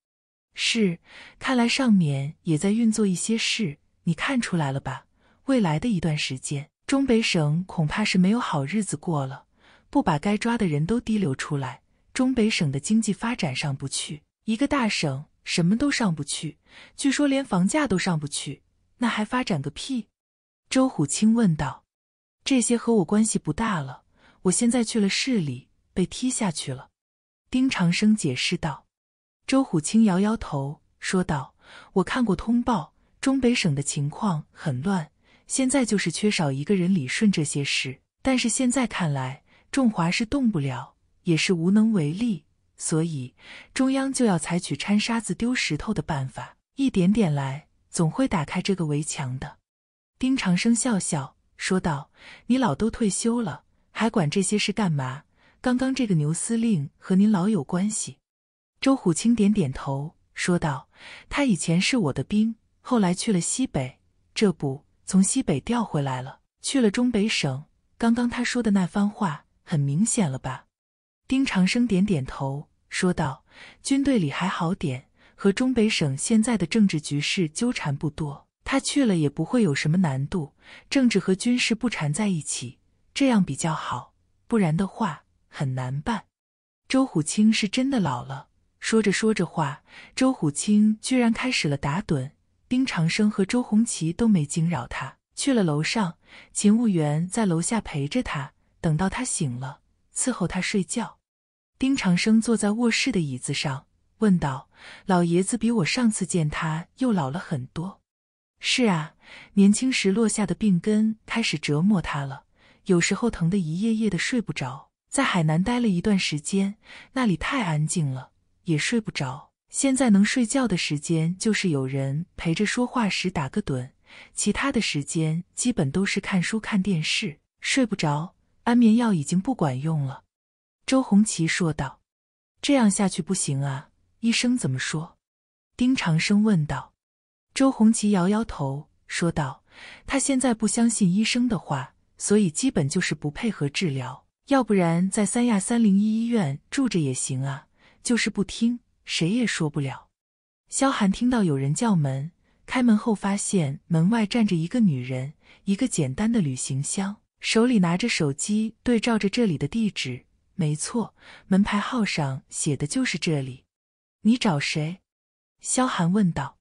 是，看来上面也在运作一些事，你看出来了吧？未来的一段时间。中北省恐怕是没有好日子过了，不把该抓的人都提溜出来，中北省的经济发展上不去。一个大省什么都上不去，据说连房价都上不去，那还发展个屁？周虎清问道。这些和我关系不大了，我现在去了市里，被踢下去了。丁长生解释道。周虎清摇摇头说道：“我看过通报，中北省的情况很乱。”现在就是缺少一个人理顺这些事，但是现在看来，仲华是动不了，也是无能为力，所以中央就要采取掺沙子、丢石头的办法，一点点来，总会打开这个围墙的。丁长生笑笑说道：“你老都退休了，还管这些事干嘛？”刚刚这个牛司令和您老有关系？周虎清点点头说道：“他以前是我的兵，后来去了西北，这不。”从西北调回来了，去了中北省。刚刚他说的那番话很明显了吧？丁长生点点头，说道：“军队里还好点，和中北省现在的政治局势纠缠不多，他去了也不会有什么难度。政治和军事不缠在一起，这样比较好。不然的话，很难办。”周虎清是真的老了，说着说着话，周虎清居然开始了打盹。丁长生和周红旗都没惊扰他，去了楼上。勤务员在楼下陪着他，等到他醒了，伺候他睡觉。丁长生坐在卧室的椅子上，问道：“老爷子比我上次见他又老了很多。”“是啊，年轻时落下的病根开始折磨他了，有时候疼得一夜夜的睡不着。在海南待了一段时间，那里太安静了，也睡不着。”现在能睡觉的时间就是有人陪着说话时打个盹，其他的时间基本都是看书、看电视，睡不着，安眠药已经不管用了。”周红旗说道，“这样下去不行啊！医生怎么说？”丁长生问道。周红旗摇摇头说道：“他现在不相信医生的话，所以基本就是不配合治疗。要不然在三亚三零一医院住着也行啊，就是不听。”谁也说不了。萧寒听到有人叫门，开门后发现门外站着一个女人，一个简单的旅行箱，手里拿着手机对照着这里的地址。没错，门牌号上写的就是这里。你找谁？萧寒问道。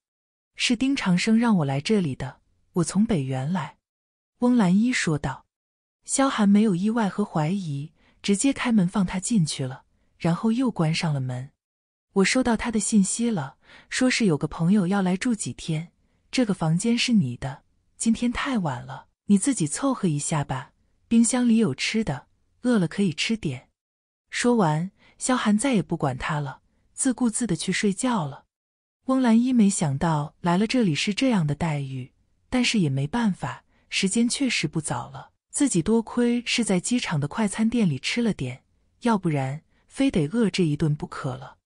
是丁长生让我来这里的。我从北原来。翁兰依说道。萧寒没有意外和怀疑，直接开门放他进去了，然后又关上了门。我收到他的信息了，说是有个朋友要来住几天，这个房间是你的。今天太晚了，你自己凑合一下吧。冰箱里有吃的，饿了可以吃点。说完，萧寒再也不管他了，自顾自的去睡觉了。翁兰一没想到来了这里是这样的待遇，但是也没办法，时间确实不早了，自己多亏是在机场的快餐店里吃了点，要不然非得饿这一顿不可了。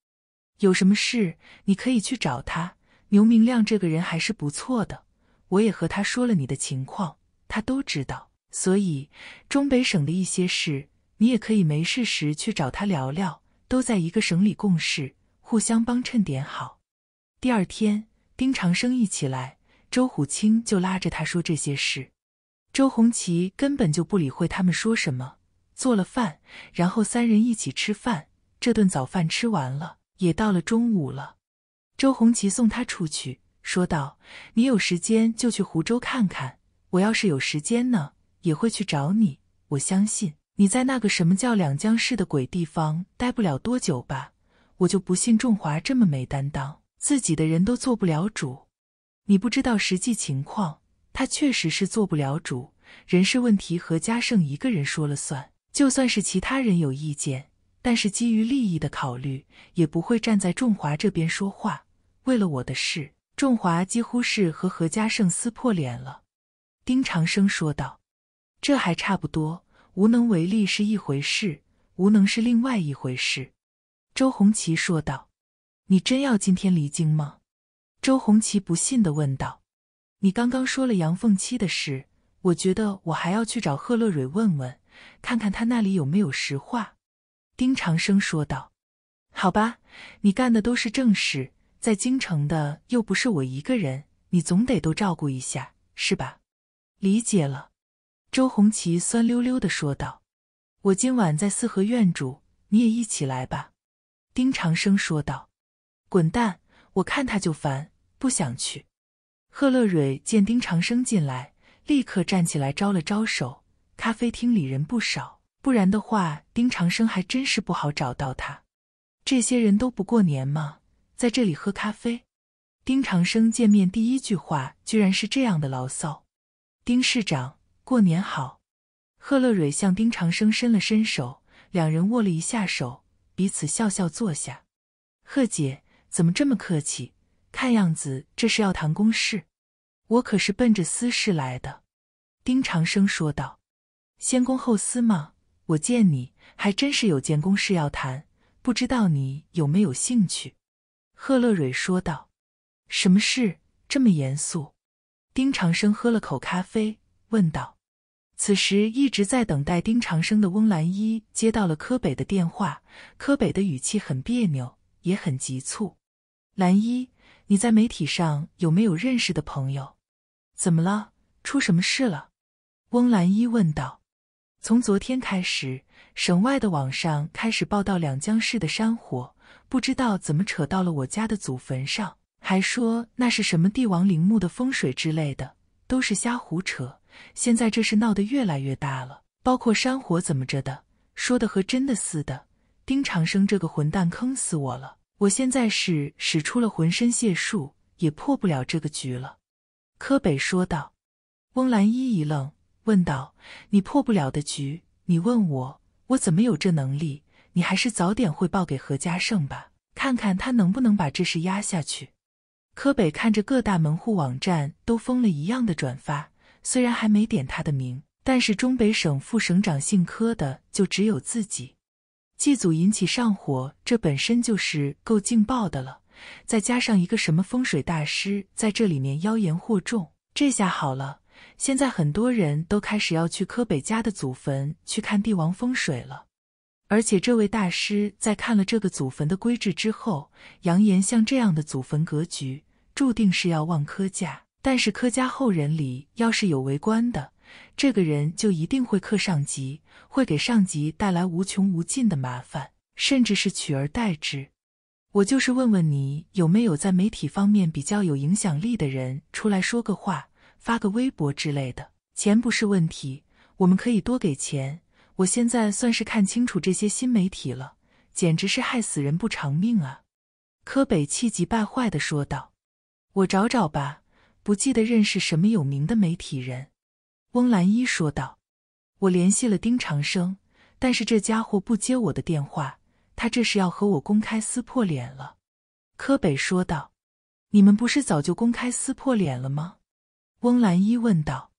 有什么事，你可以去找他。牛明亮这个人还是不错的，我也和他说了你的情况，他都知道。所以中北省的一些事，你也可以没事时去找他聊聊。都在一个省里共事，互相帮衬点好。第二天，丁长生一起来，周虎清就拉着他说这些事。周红旗根本就不理会他们说什么，做了饭，然后三人一起吃饭。这顿早饭吃完了。也到了中午了，周红旗送他出去，说道：“你有时间就去湖州看看，我要是有时间呢，也会去找你。我相信你在那个什么叫两江市的鬼地方待不了多久吧？我就不信仲华这么没担当，自己的人都做不了主。你不知道实际情况，他确实是做不了主。人事问题何家胜一个人说了算，就算是其他人有意见。”但是基于利益的考虑，也不会站在仲华这边说话。为了我的事，仲华几乎是和何家盛撕破脸了。”丁长生说道。“这还差不多，无能为力是一回事，无能是另外一回事。”周红旗说道。“你真要今天离京吗？”周红旗不信的问道。“你刚刚说了杨凤七的事，我觉得我还要去找贺乐蕊问问，看看他那里有没有实话。”丁长生说道：“好吧，你干的都是正事，在京城的又不是我一个人，你总得多照顾一下，是吧？”理解了，周红旗酸溜溜的说道：“我今晚在四合院住，你也一起来吧。”丁长生说道：“滚蛋！我看他就烦，不想去。”贺乐蕊见丁长生进来，立刻站起来招了招手。咖啡厅里人不少。不然的话，丁长生还真是不好找到他。这些人都不过年吗？在这里喝咖啡。丁长生见面第一句话居然是这样的牢骚。丁市长，过年好。贺乐蕊向丁长生伸了伸手，两人握了一下手，彼此笑笑坐下。贺姐，怎么这么客气？看样子这是要谈公事。我可是奔着私事来的。丁长生说道：“先公后私嘛。”我见你还真是有件公事要谈，不知道你有没有兴趣？”贺乐蕊说道。“什么事这么严肃？”丁长生喝了口咖啡问道。此时一直在等待丁长生的翁兰依接到了柯北的电话，柯北的语气很别扭，也很急促。“兰依，你在媒体上有没有认识的朋友？怎么了？出什么事了？”翁兰依问道。从昨天开始，省外的网上开始报道两江市的山火，不知道怎么扯到了我家的祖坟上，还说那是什么帝王陵墓的风水之类的，都是瞎胡扯。现在这事闹得越来越大了，包括山火怎么着的，说的和真的似的。丁长生这个混蛋坑死我了，我现在是使出了浑身解数也破不了这个局了。”柯北说道。翁兰依一愣。问道：“你破不了的局，你问我，我怎么有这能力？你还是早点汇报给何家胜吧，看看他能不能把这事压下去。”柯北看着各大门户网站都疯了一样的转发，虽然还没点他的名，但是中北省副省长姓柯的就只有自己。祭祖引起上火，这本身就是够劲爆的了，再加上一个什么风水大师在这里面妖言惑众，这下好了。现在很多人都开始要去柯北家的祖坟去看帝王风水了，而且这位大师在看了这个祖坟的规制之后，扬言像这样的祖坟格局注定是要旺柯家，但是柯家后人里要是有为官的，这个人就一定会克上级，会给上级带来无穷无尽的麻烦，甚至是取而代之。我就是问问你，有没有在媒体方面比较有影响力的人出来说个话？发个微博之类的，钱不是问题，我们可以多给钱。我现在算是看清楚这些新媒体了，简直是害死人不偿命啊！”柯北气急败坏的说道。“我找找吧，不记得认识什么有名的媒体人。”翁兰依说道。“我联系了丁长生，但是这家伙不接我的电话，他这是要和我公开撕破脸了。”柯北说道。“你们不是早就公开撕破脸了吗？”翁兰依问道：“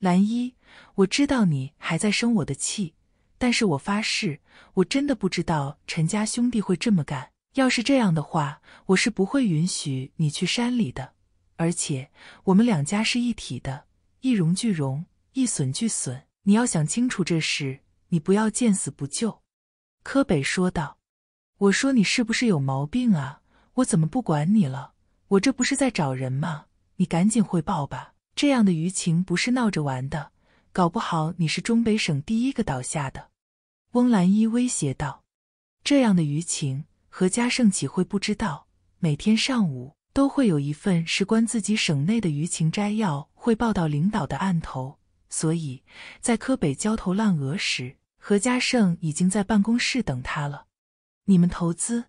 兰依，我知道你还在生我的气，但是我发誓，我真的不知道陈家兄弟会这么干。要是这样的话，我是不会允许你去山里的。而且我们两家是一体的，一荣俱荣，一损俱损。你要想清楚这事，你不要见死不救。”柯北说道：“我说你是不是有毛病啊？我怎么不管你了？我这不是在找人吗？你赶紧汇报吧。”这样的舆情不是闹着玩的，搞不好你是中北省第一个倒下的。”翁兰依威胁道。“这样的舆情，何家盛岂会不知道？每天上午都会有一份事关自己省内的舆情摘要汇报到领导的案头，所以，在柯北焦头烂额时，何家盛已经在办公室等他了。你们投资，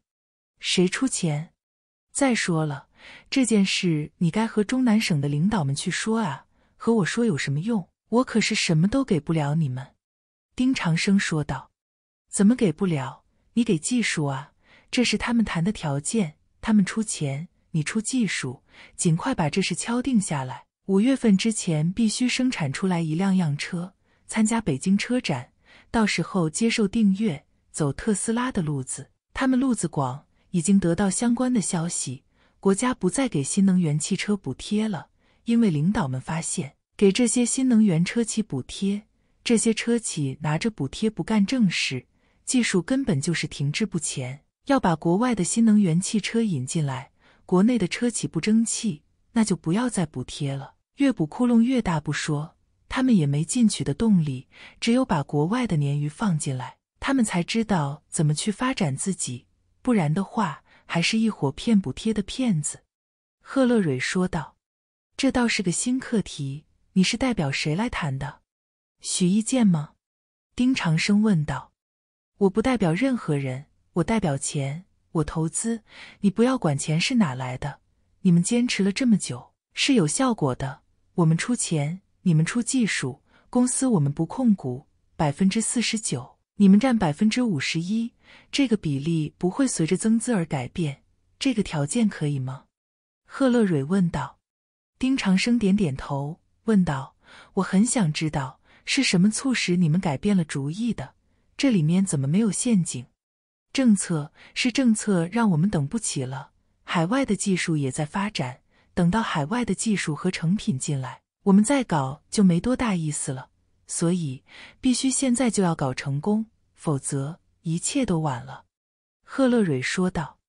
谁出钱？再说了。”这件事你该和中南省的领导们去说啊，和我说有什么用？我可是什么都给不了你们。”丁长生说道，“怎么给不了？你给技术啊！这是他们谈的条件，他们出钱，你出技术，尽快把这事敲定下来。五月份之前必须生产出来一辆样车，参加北京车展，到时候接受订阅，走特斯拉的路子。他们路子广，已经得到相关的消息。”国家不再给新能源汽车补贴了，因为领导们发现，给这些新能源车企补贴，这些车企拿着补贴不干正事，技术根本就是停滞不前。要把国外的新能源汽车引进来，国内的车企不争气，那就不要再补贴了，越补窟窿越大不说，他们也没进取的动力。只有把国外的鲶鱼放进来，他们才知道怎么去发展自己，不然的话。还是一伙骗补贴的骗子，贺乐蕊说道：“这倒是个新课题。你是代表谁来谈的？许一剑吗？”丁长生问道：“我不代表任何人，我代表钱，我投资。你不要管钱是哪来的。你们坚持了这么久，是有效果的。我们出钱，你们出技术。公司我们不控股，百分之四十九，你们占百分之五十一。”这个比例不会随着增资而改变，这个条件可以吗？贺乐蕊问道。丁长生点点头，问道：“我很想知道是什么促使你们改变了主意的？这里面怎么没有陷阱？政策是政策，让我们等不起了。海外的技术也在发展，等到海外的技术和成品进来，我们再搞就没多大意思了。所以必须现在就要搞成功，否则。”一切都晚了，贺乐蕊说道。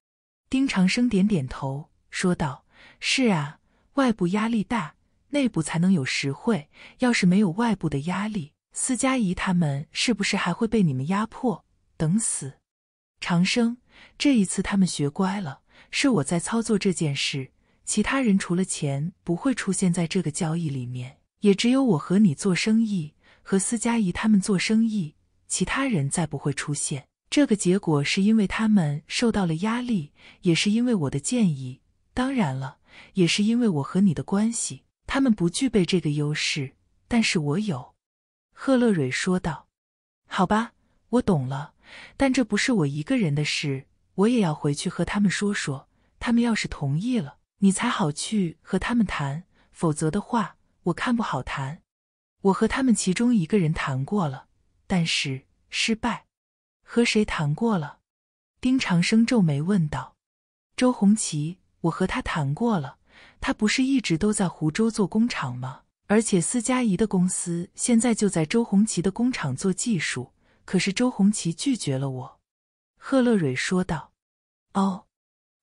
丁长生点点头，说道：“是啊，外部压力大，内部才能有实惠。要是没有外部的压力，司佳怡他们是不是还会被你们压迫等死？”长生，这一次他们学乖了，是我在操作这件事。其他人除了钱，不会出现在这个交易里面。也只有我和你做生意，和司佳怡他们做生意。其他人再不会出现这个结果，是因为他们受到了压力，也是因为我的建议。当然了，也是因为我和你的关系。他们不具备这个优势，但是我有。”贺乐蕊说道。“好吧，我懂了。但这不是我一个人的事，我也要回去和他们说说。他们要是同意了，你才好去和他们谈；否则的话，我看不好谈。我和他们其中一个人谈过了。”但是失败，和谁谈过了？丁长生皱眉问道。周红旗，我和他谈过了。他不是一直都在湖州做工厂吗？而且司佳怡的公司现在就在周红旗的工厂做技术。可是周红旗拒绝了我。贺乐蕊说道。哦，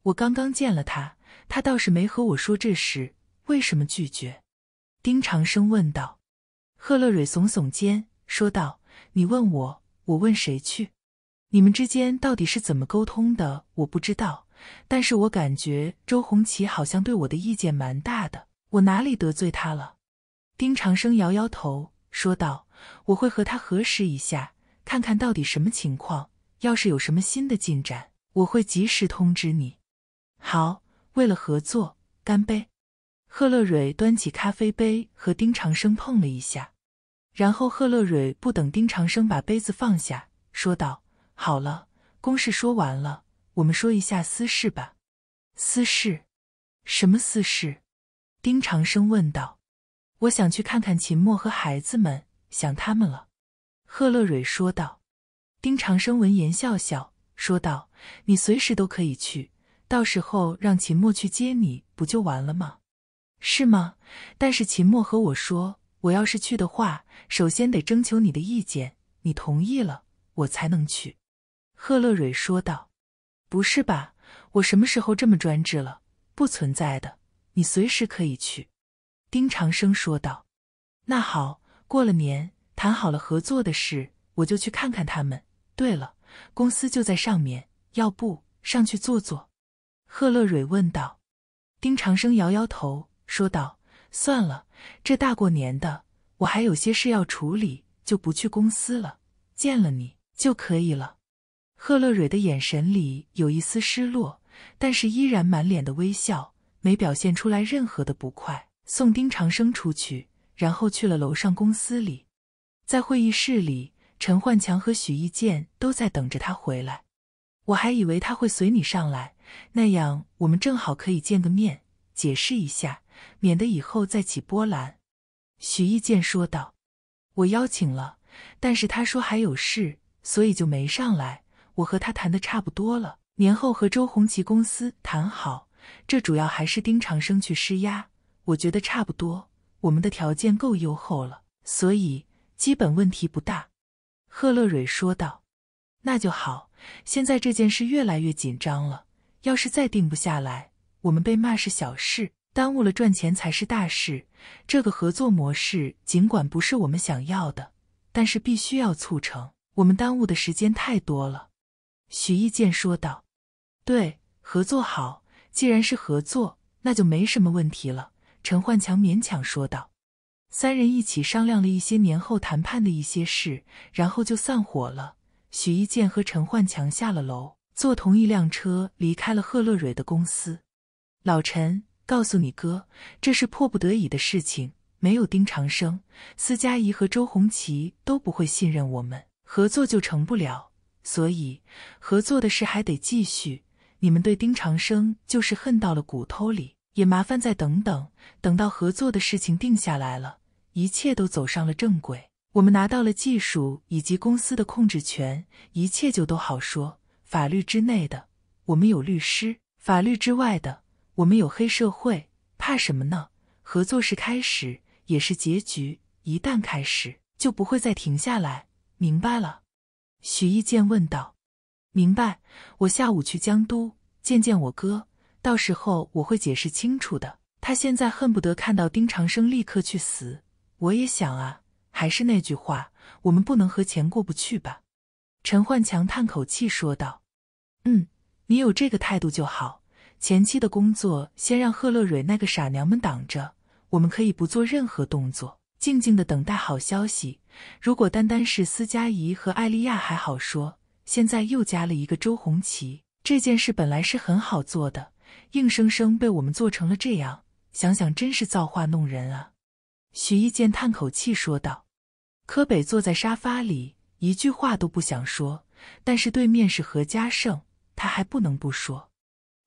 我刚刚见了他，他倒是没和我说这事。为什么拒绝？丁长生问道。贺乐蕊耸耸肩说道。你问我，我问谁去？你们之间到底是怎么沟通的？我不知道，但是我感觉周红旗好像对我的意见蛮大的，我哪里得罪他了？丁长生摇摇头说道：“我会和他核实一下，看看到底什么情况。要是有什么新的进展，我会及时通知你。”好，为了合作，干杯！贺乐蕊端起咖啡杯和丁长生碰了一下。然后贺乐蕊不等丁长生把杯子放下，说道：“好了，公事说完了，我们说一下私事吧。”“私事？什么私事？”丁长生问道。“我想去看看秦墨和孩子们，想他们了。”贺乐蕊说道。丁长生闻言笑笑说道：“你随时都可以去，到时候让秦墨去接你不就完了吗？是吗？但是秦墨和我说。”我要是去的话，首先得征求你的意见，你同意了，我才能去。”贺乐蕊说道。“不是吧？我什么时候这么专制了？不存在的，你随时可以去。”丁长生说道。“那好，过了年谈好了合作的事，我就去看看他们。对了，公司就在上面，要不上去坐坐？”贺乐蕊问道。丁长生摇摇头说道：“算了。”这大过年的，我还有些事要处理，就不去公司了，见了你就可以了。贺乐蕊的眼神里有一丝失落，但是依然满脸的微笑，没表现出来任何的不快。送丁长生出去，然后去了楼上公司里，在会议室里，陈焕强和许一健都在等着他回来。我还以为他会随你上来，那样我们正好可以见个面，解释一下。免得以后再起波澜，许一健说道：“我邀请了，但是他说还有事，所以就没上来。我和他谈的差不多了，年后和周红旗公司谈好，这主要还是丁长生去施压。我觉得差不多，我们的条件够优厚了，所以基本问题不大。”贺乐蕊说道：“那就好，现在这件事越来越紧张了，要是再定不下来，我们被骂是小事。”耽误了赚钱才是大事。这个合作模式尽管不是我们想要的，但是必须要促成。我们耽误的时间太多了。”许一健说道。“对，合作好。既然是合作，那就没什么问题了。”陈焕强勉强说道。三人一起商量了一些年后谈判的一些事，然后就散伙了。许一健和陈焕强下了楼，坐同一辆车离开了贺乐蕊的公司。老陈。告诉你哥，这是迫不得已的事情。没有丁长生、司佳怡和周红旗都不会信任我们，合作就成不了。所以合作的事还得继续。你们对丁长生就是恨到了骨头里，也麻烦再等等，等到合作的事情定下来了，一切都走上了正轨，我们拿到了技术以及公司的控制权，一切就都好说。法律之内的，我们有律师；法律之外的，我们有黑社会，怕什么呢？合作是开始，也是结局。一旦开始，就不会再停下来。明白了？许一剑问道。明白。我下午去江都见见我哥，到时候我会解释清楚的。他现在恨不得看到丁长生立刻去死。我也想啊。还是那句话，我们不能和钱过不去吧？陈焕强叹口气说道。嗯，你有这个态度就好。前期的工作先让贺乐蕊那个傻娘们挡着，我们可以不做任何动作，静静的等待好消息。如果单单是司佳怡和艾丽亚还好说，现在又加了一个周红旗，这件事本来是很好做的，硬生生被我们做成了这样，想想真是造化弄人啊！许一剑叹口气说道。柯北坐在沙发里，一句话都不想说，但是对面是何家胜，他还不能不说。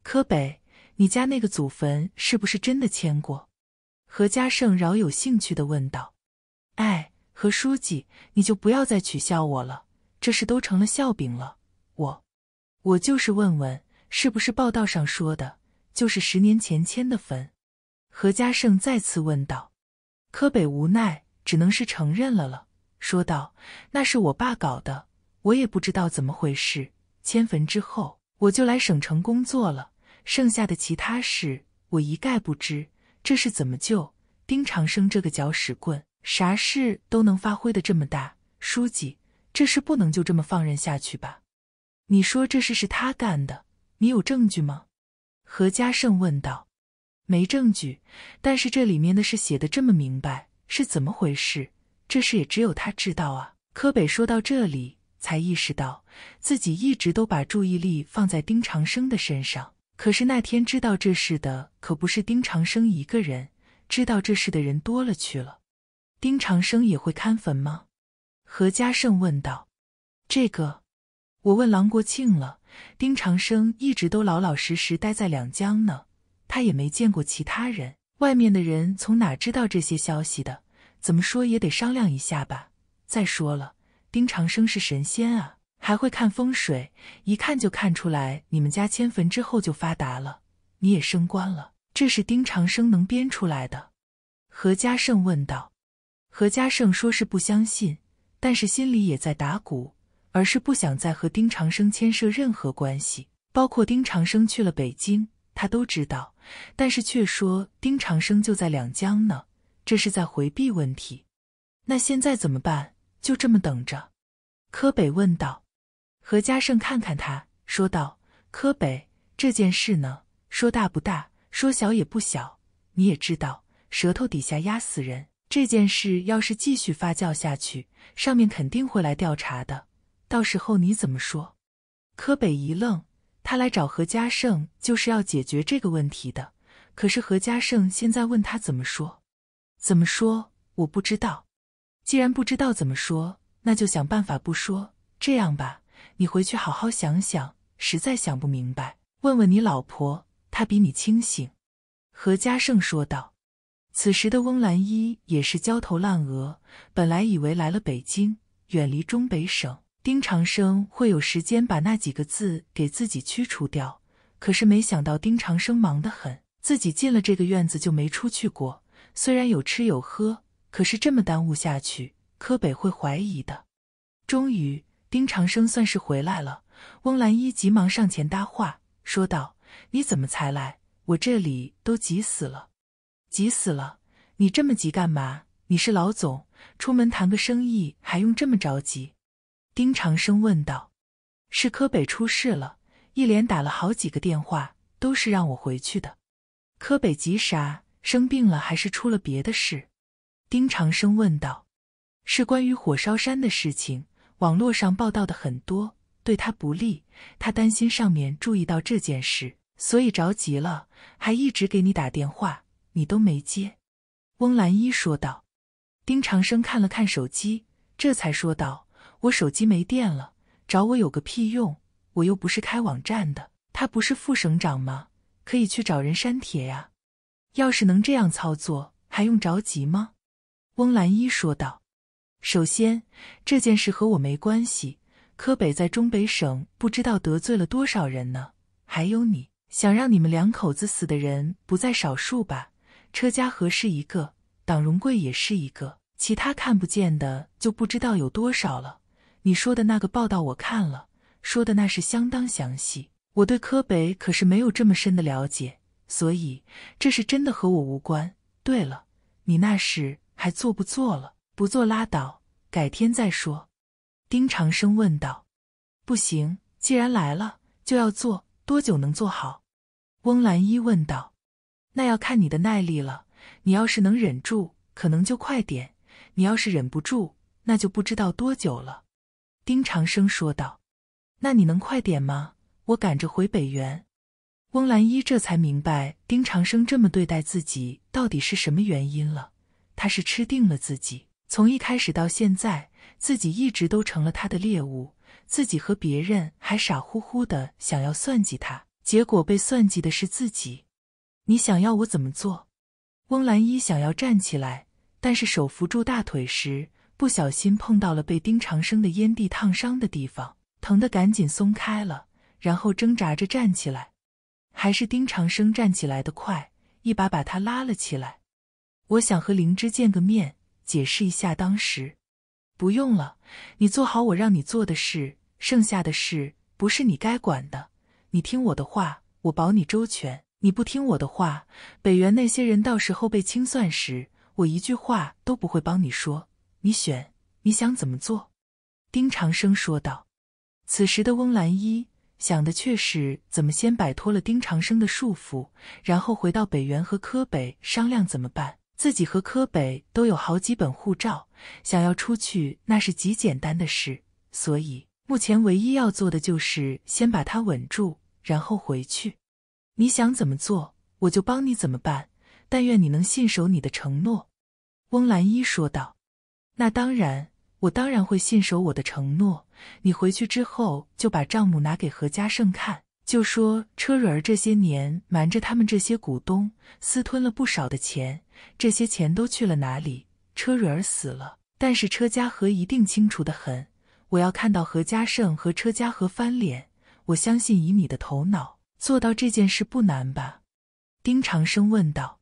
柯北，你家那个祖坟是不是真的迁过？何家胜饶有兴趣的问道。哎，何书记，你就不要再取笑我了，这事都成了笑柄了。我，我就是问问，是不是报道上说的就是十年前迁的坟？何家胜再次问道。柯北无奈，只能是承认了了，说道：“那是我爸搞的，我也不知道怎么回事。迁坟之后，我就来省城工作了。”剩下的其他事我一概不知，这是怎么救丁长生这个搅屎棍？啥事都能发挥的这么大，书记，这事不能就这么放任下去吧？你说这事是他干的，你有证据吗？何家胜问道。没证据，但是这里面的事写的这么明白，是怎么回事？这事也只有他知道啊。柯北说到这里，才意识到自己一直都把注意力放在丁长生的身上。可是那天知道这事的可不是丁长生一个人，知道这事的人多了去了。丁长生也会看坟吗？何家胜问道。这个，我问郎国庆了。丁长生一直都老老实实待在两江呢，他也没见过其他人。外面的人从哪知道这些消息的？怎么说也得商量一下吧。再说了，丁长生是神仙啊。还会看风水，一看就看出来你们家迁坟之后就发达了，你也升官了，这是丁长生能编出来的。何家胜问道。何家胜说是不相信，但是心里也在打鼓，而是不想再和丁长生牵涉任何关系，包括丁长生去了北京，他都知道，但是却说丁长生就在两江呢，这是在回避问题。那现在怎么办？就这么等着？柯北问道。何家胜看看他，说道：“柯北，这件事呢，说大不大，说小也不小。你也知道，舌头底下压死人。这件事要是继续发酵下去，上面肯定会来调查的。到时候你怎么说？”柯北一愣，他来找何家胜就是要解决这个问题的。可是何家胜现在问他怎么说？怎么说？我不知道。既然不知道怎么说，那就想办法不说。这样吧。你回去好好想想，实在想不明白，问问你老婆，她比你清醒。”何家胜说道。此时的翁兰依也是焦头烂额，本来以为来了北京，远离中北省，丁长生会有时间把那几个字给自己驱除掉，可是没想到丁长生忙得很，自己进了这个院子就没出去过。虽然有吃有喝，可是这么耽误下去，柯北会怀疑的。终于。丁长生算是回来了，翁兰依急忙上前搭话，说道：“你怎么才来？我这里都急死了，急死了！你这么急干嘛？你是老总，出门谈个生意还用这么着急？”丁长生问道：“是柯北出事了，一连打了好几个电话，都是让我回去的。”柯北急啥？生病了还是出了别的事？丁长生问道：“是关于火烧山的事情。”网络上报道的很多，对他不利。他担心上面注意到这件事，所以着急了，还一直给你打电话，你都没接。翁兰依说道。丁长生看了看手机，这才说道：“我手机没电了，找我有个屁用？我又不是开网站的。他不是副省长吗？可以去找人删帖呀。要是能这样操作，还用着急吗？”翁兰依说道。首先，这件事和我没关系。柯北在中北省不知道得罪了多少人呢？还有，你想让你们两口子死的人不在少数吧？车家河是一个，党荣贵也是一个，其他看不见的就不知道有多少了。你说的那个报道我看了，说的那是相当详细。我对柯北可是没有这么深的了解，所以这是真的和我无关。对了，你那事还做不做了？不做拉倒，改天再说。”丁长生问道。“不行，既然来了，就要做。多久能做好？”翁兰依问道。“那要看你的耐力了。你要是能忍住，可能就快点；你要是忍不住，那就不知道多久了。”丁长生说道。“那你能快点吗？我赶着回北原。”翁兰依这才明白，丁长生这么对待自己到底是什么原因了。他是吃定了自己。从一开始到现在，自己一直都成了他的猎物。自己和别人还傻乎乎的想要算计他，结果被算计的是自己。你想要我怎么做？翁兰依想要站起来，但是手扶住大腿时，不小心碰到了被丁长生的烟蒂烫伤的地方，疼得赶紧松开了，然后挣扎着站起来。还是丁长生站起来的快，一把把他拉了起来。我想和灵芝见个面。解释一下，当时不用了。你做好我让你做的事，剩下的事不是你该管的。你听我的话，我保你周全。你不听我的话，北原那些人到时候被清算时，我一句话都不会帮你说。你选，你想怎么做？丁长生说道。此时的翁兰依想的却是怎么先摆脱了丁长生的束缚，然后回到北原和柯北商量怎么办。自己和柯北都有好几本护照，想要出去那是极简单的事。所以目前唯一要做的就是先把他稳住，然后回去。你想怎么做，我就帮你怎么办。但愿你能信守你的承诺。”翁兰依说道。“那当然，我当然会信守我的承诺。你回去之后就把账目拿给何家盛看。”就说车蕊儿这些年瞒着他们这些股东私吞了不少的钱，这些钱都去了哪里？车蕊儿死了，但是车家和一定清楚的很。我要看到何家胜和车家和翻脸，我相信以你的头脑做到这件事不难吧？丁长生问道。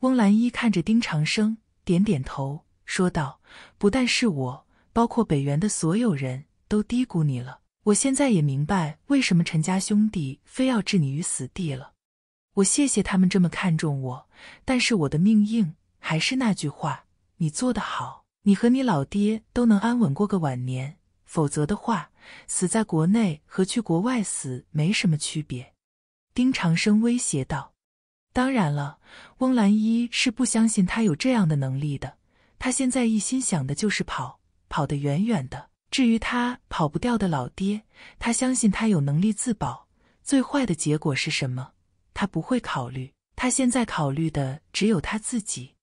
翁兰依看着丁长生，点点头说道：“不但是我，包括北园的所有人都低估你了。”我现在也明白为什么陈家兄弟非要置你于死地了。我谢谢他们这么看重我，但是我的命硬。还是那句话，你做得好，你和你老爹都能安稳过个晚年。否则的话，死在国内和去国外死没什么区别。”丁长生威胁道。“当然了，翁兰依是不相信他有这样的能力的。他现在一心想的就是跑，跑得远远的。”至于他跑不掉的老爹，他相信他有能力自保。最坏的结果是什么？他不会考虑。他现在考虑的只有他自己。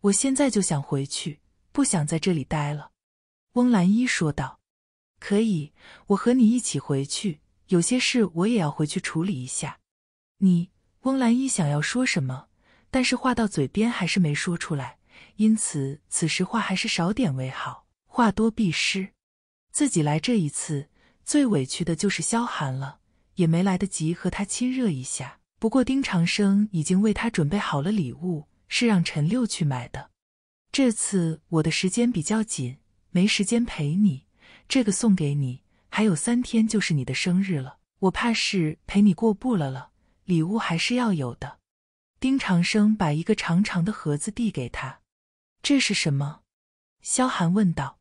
我现在就想回去，不想在这里待了。”翁兰依说道。“可以，我和你一起回去。有些事我也要回去处理一下。”你，翁兰依想要说什么，但是话到嘴边还是没说出来。因此，此时话还是少点为好，话多必失。自己来这一次，最委屈的就是萧寒了，也没来得及和他亲热一下。不过丁长生已经为他准备好了礼物，是让陈六去买的。这次我的时间比较紧，没时间陪你，这个送给你。还有三天就是你的生日了，我怕是陪你过不了了，礼物还是要有的。丁长生把一个长长的盒子递给他，“这是什么？”萧寒问道。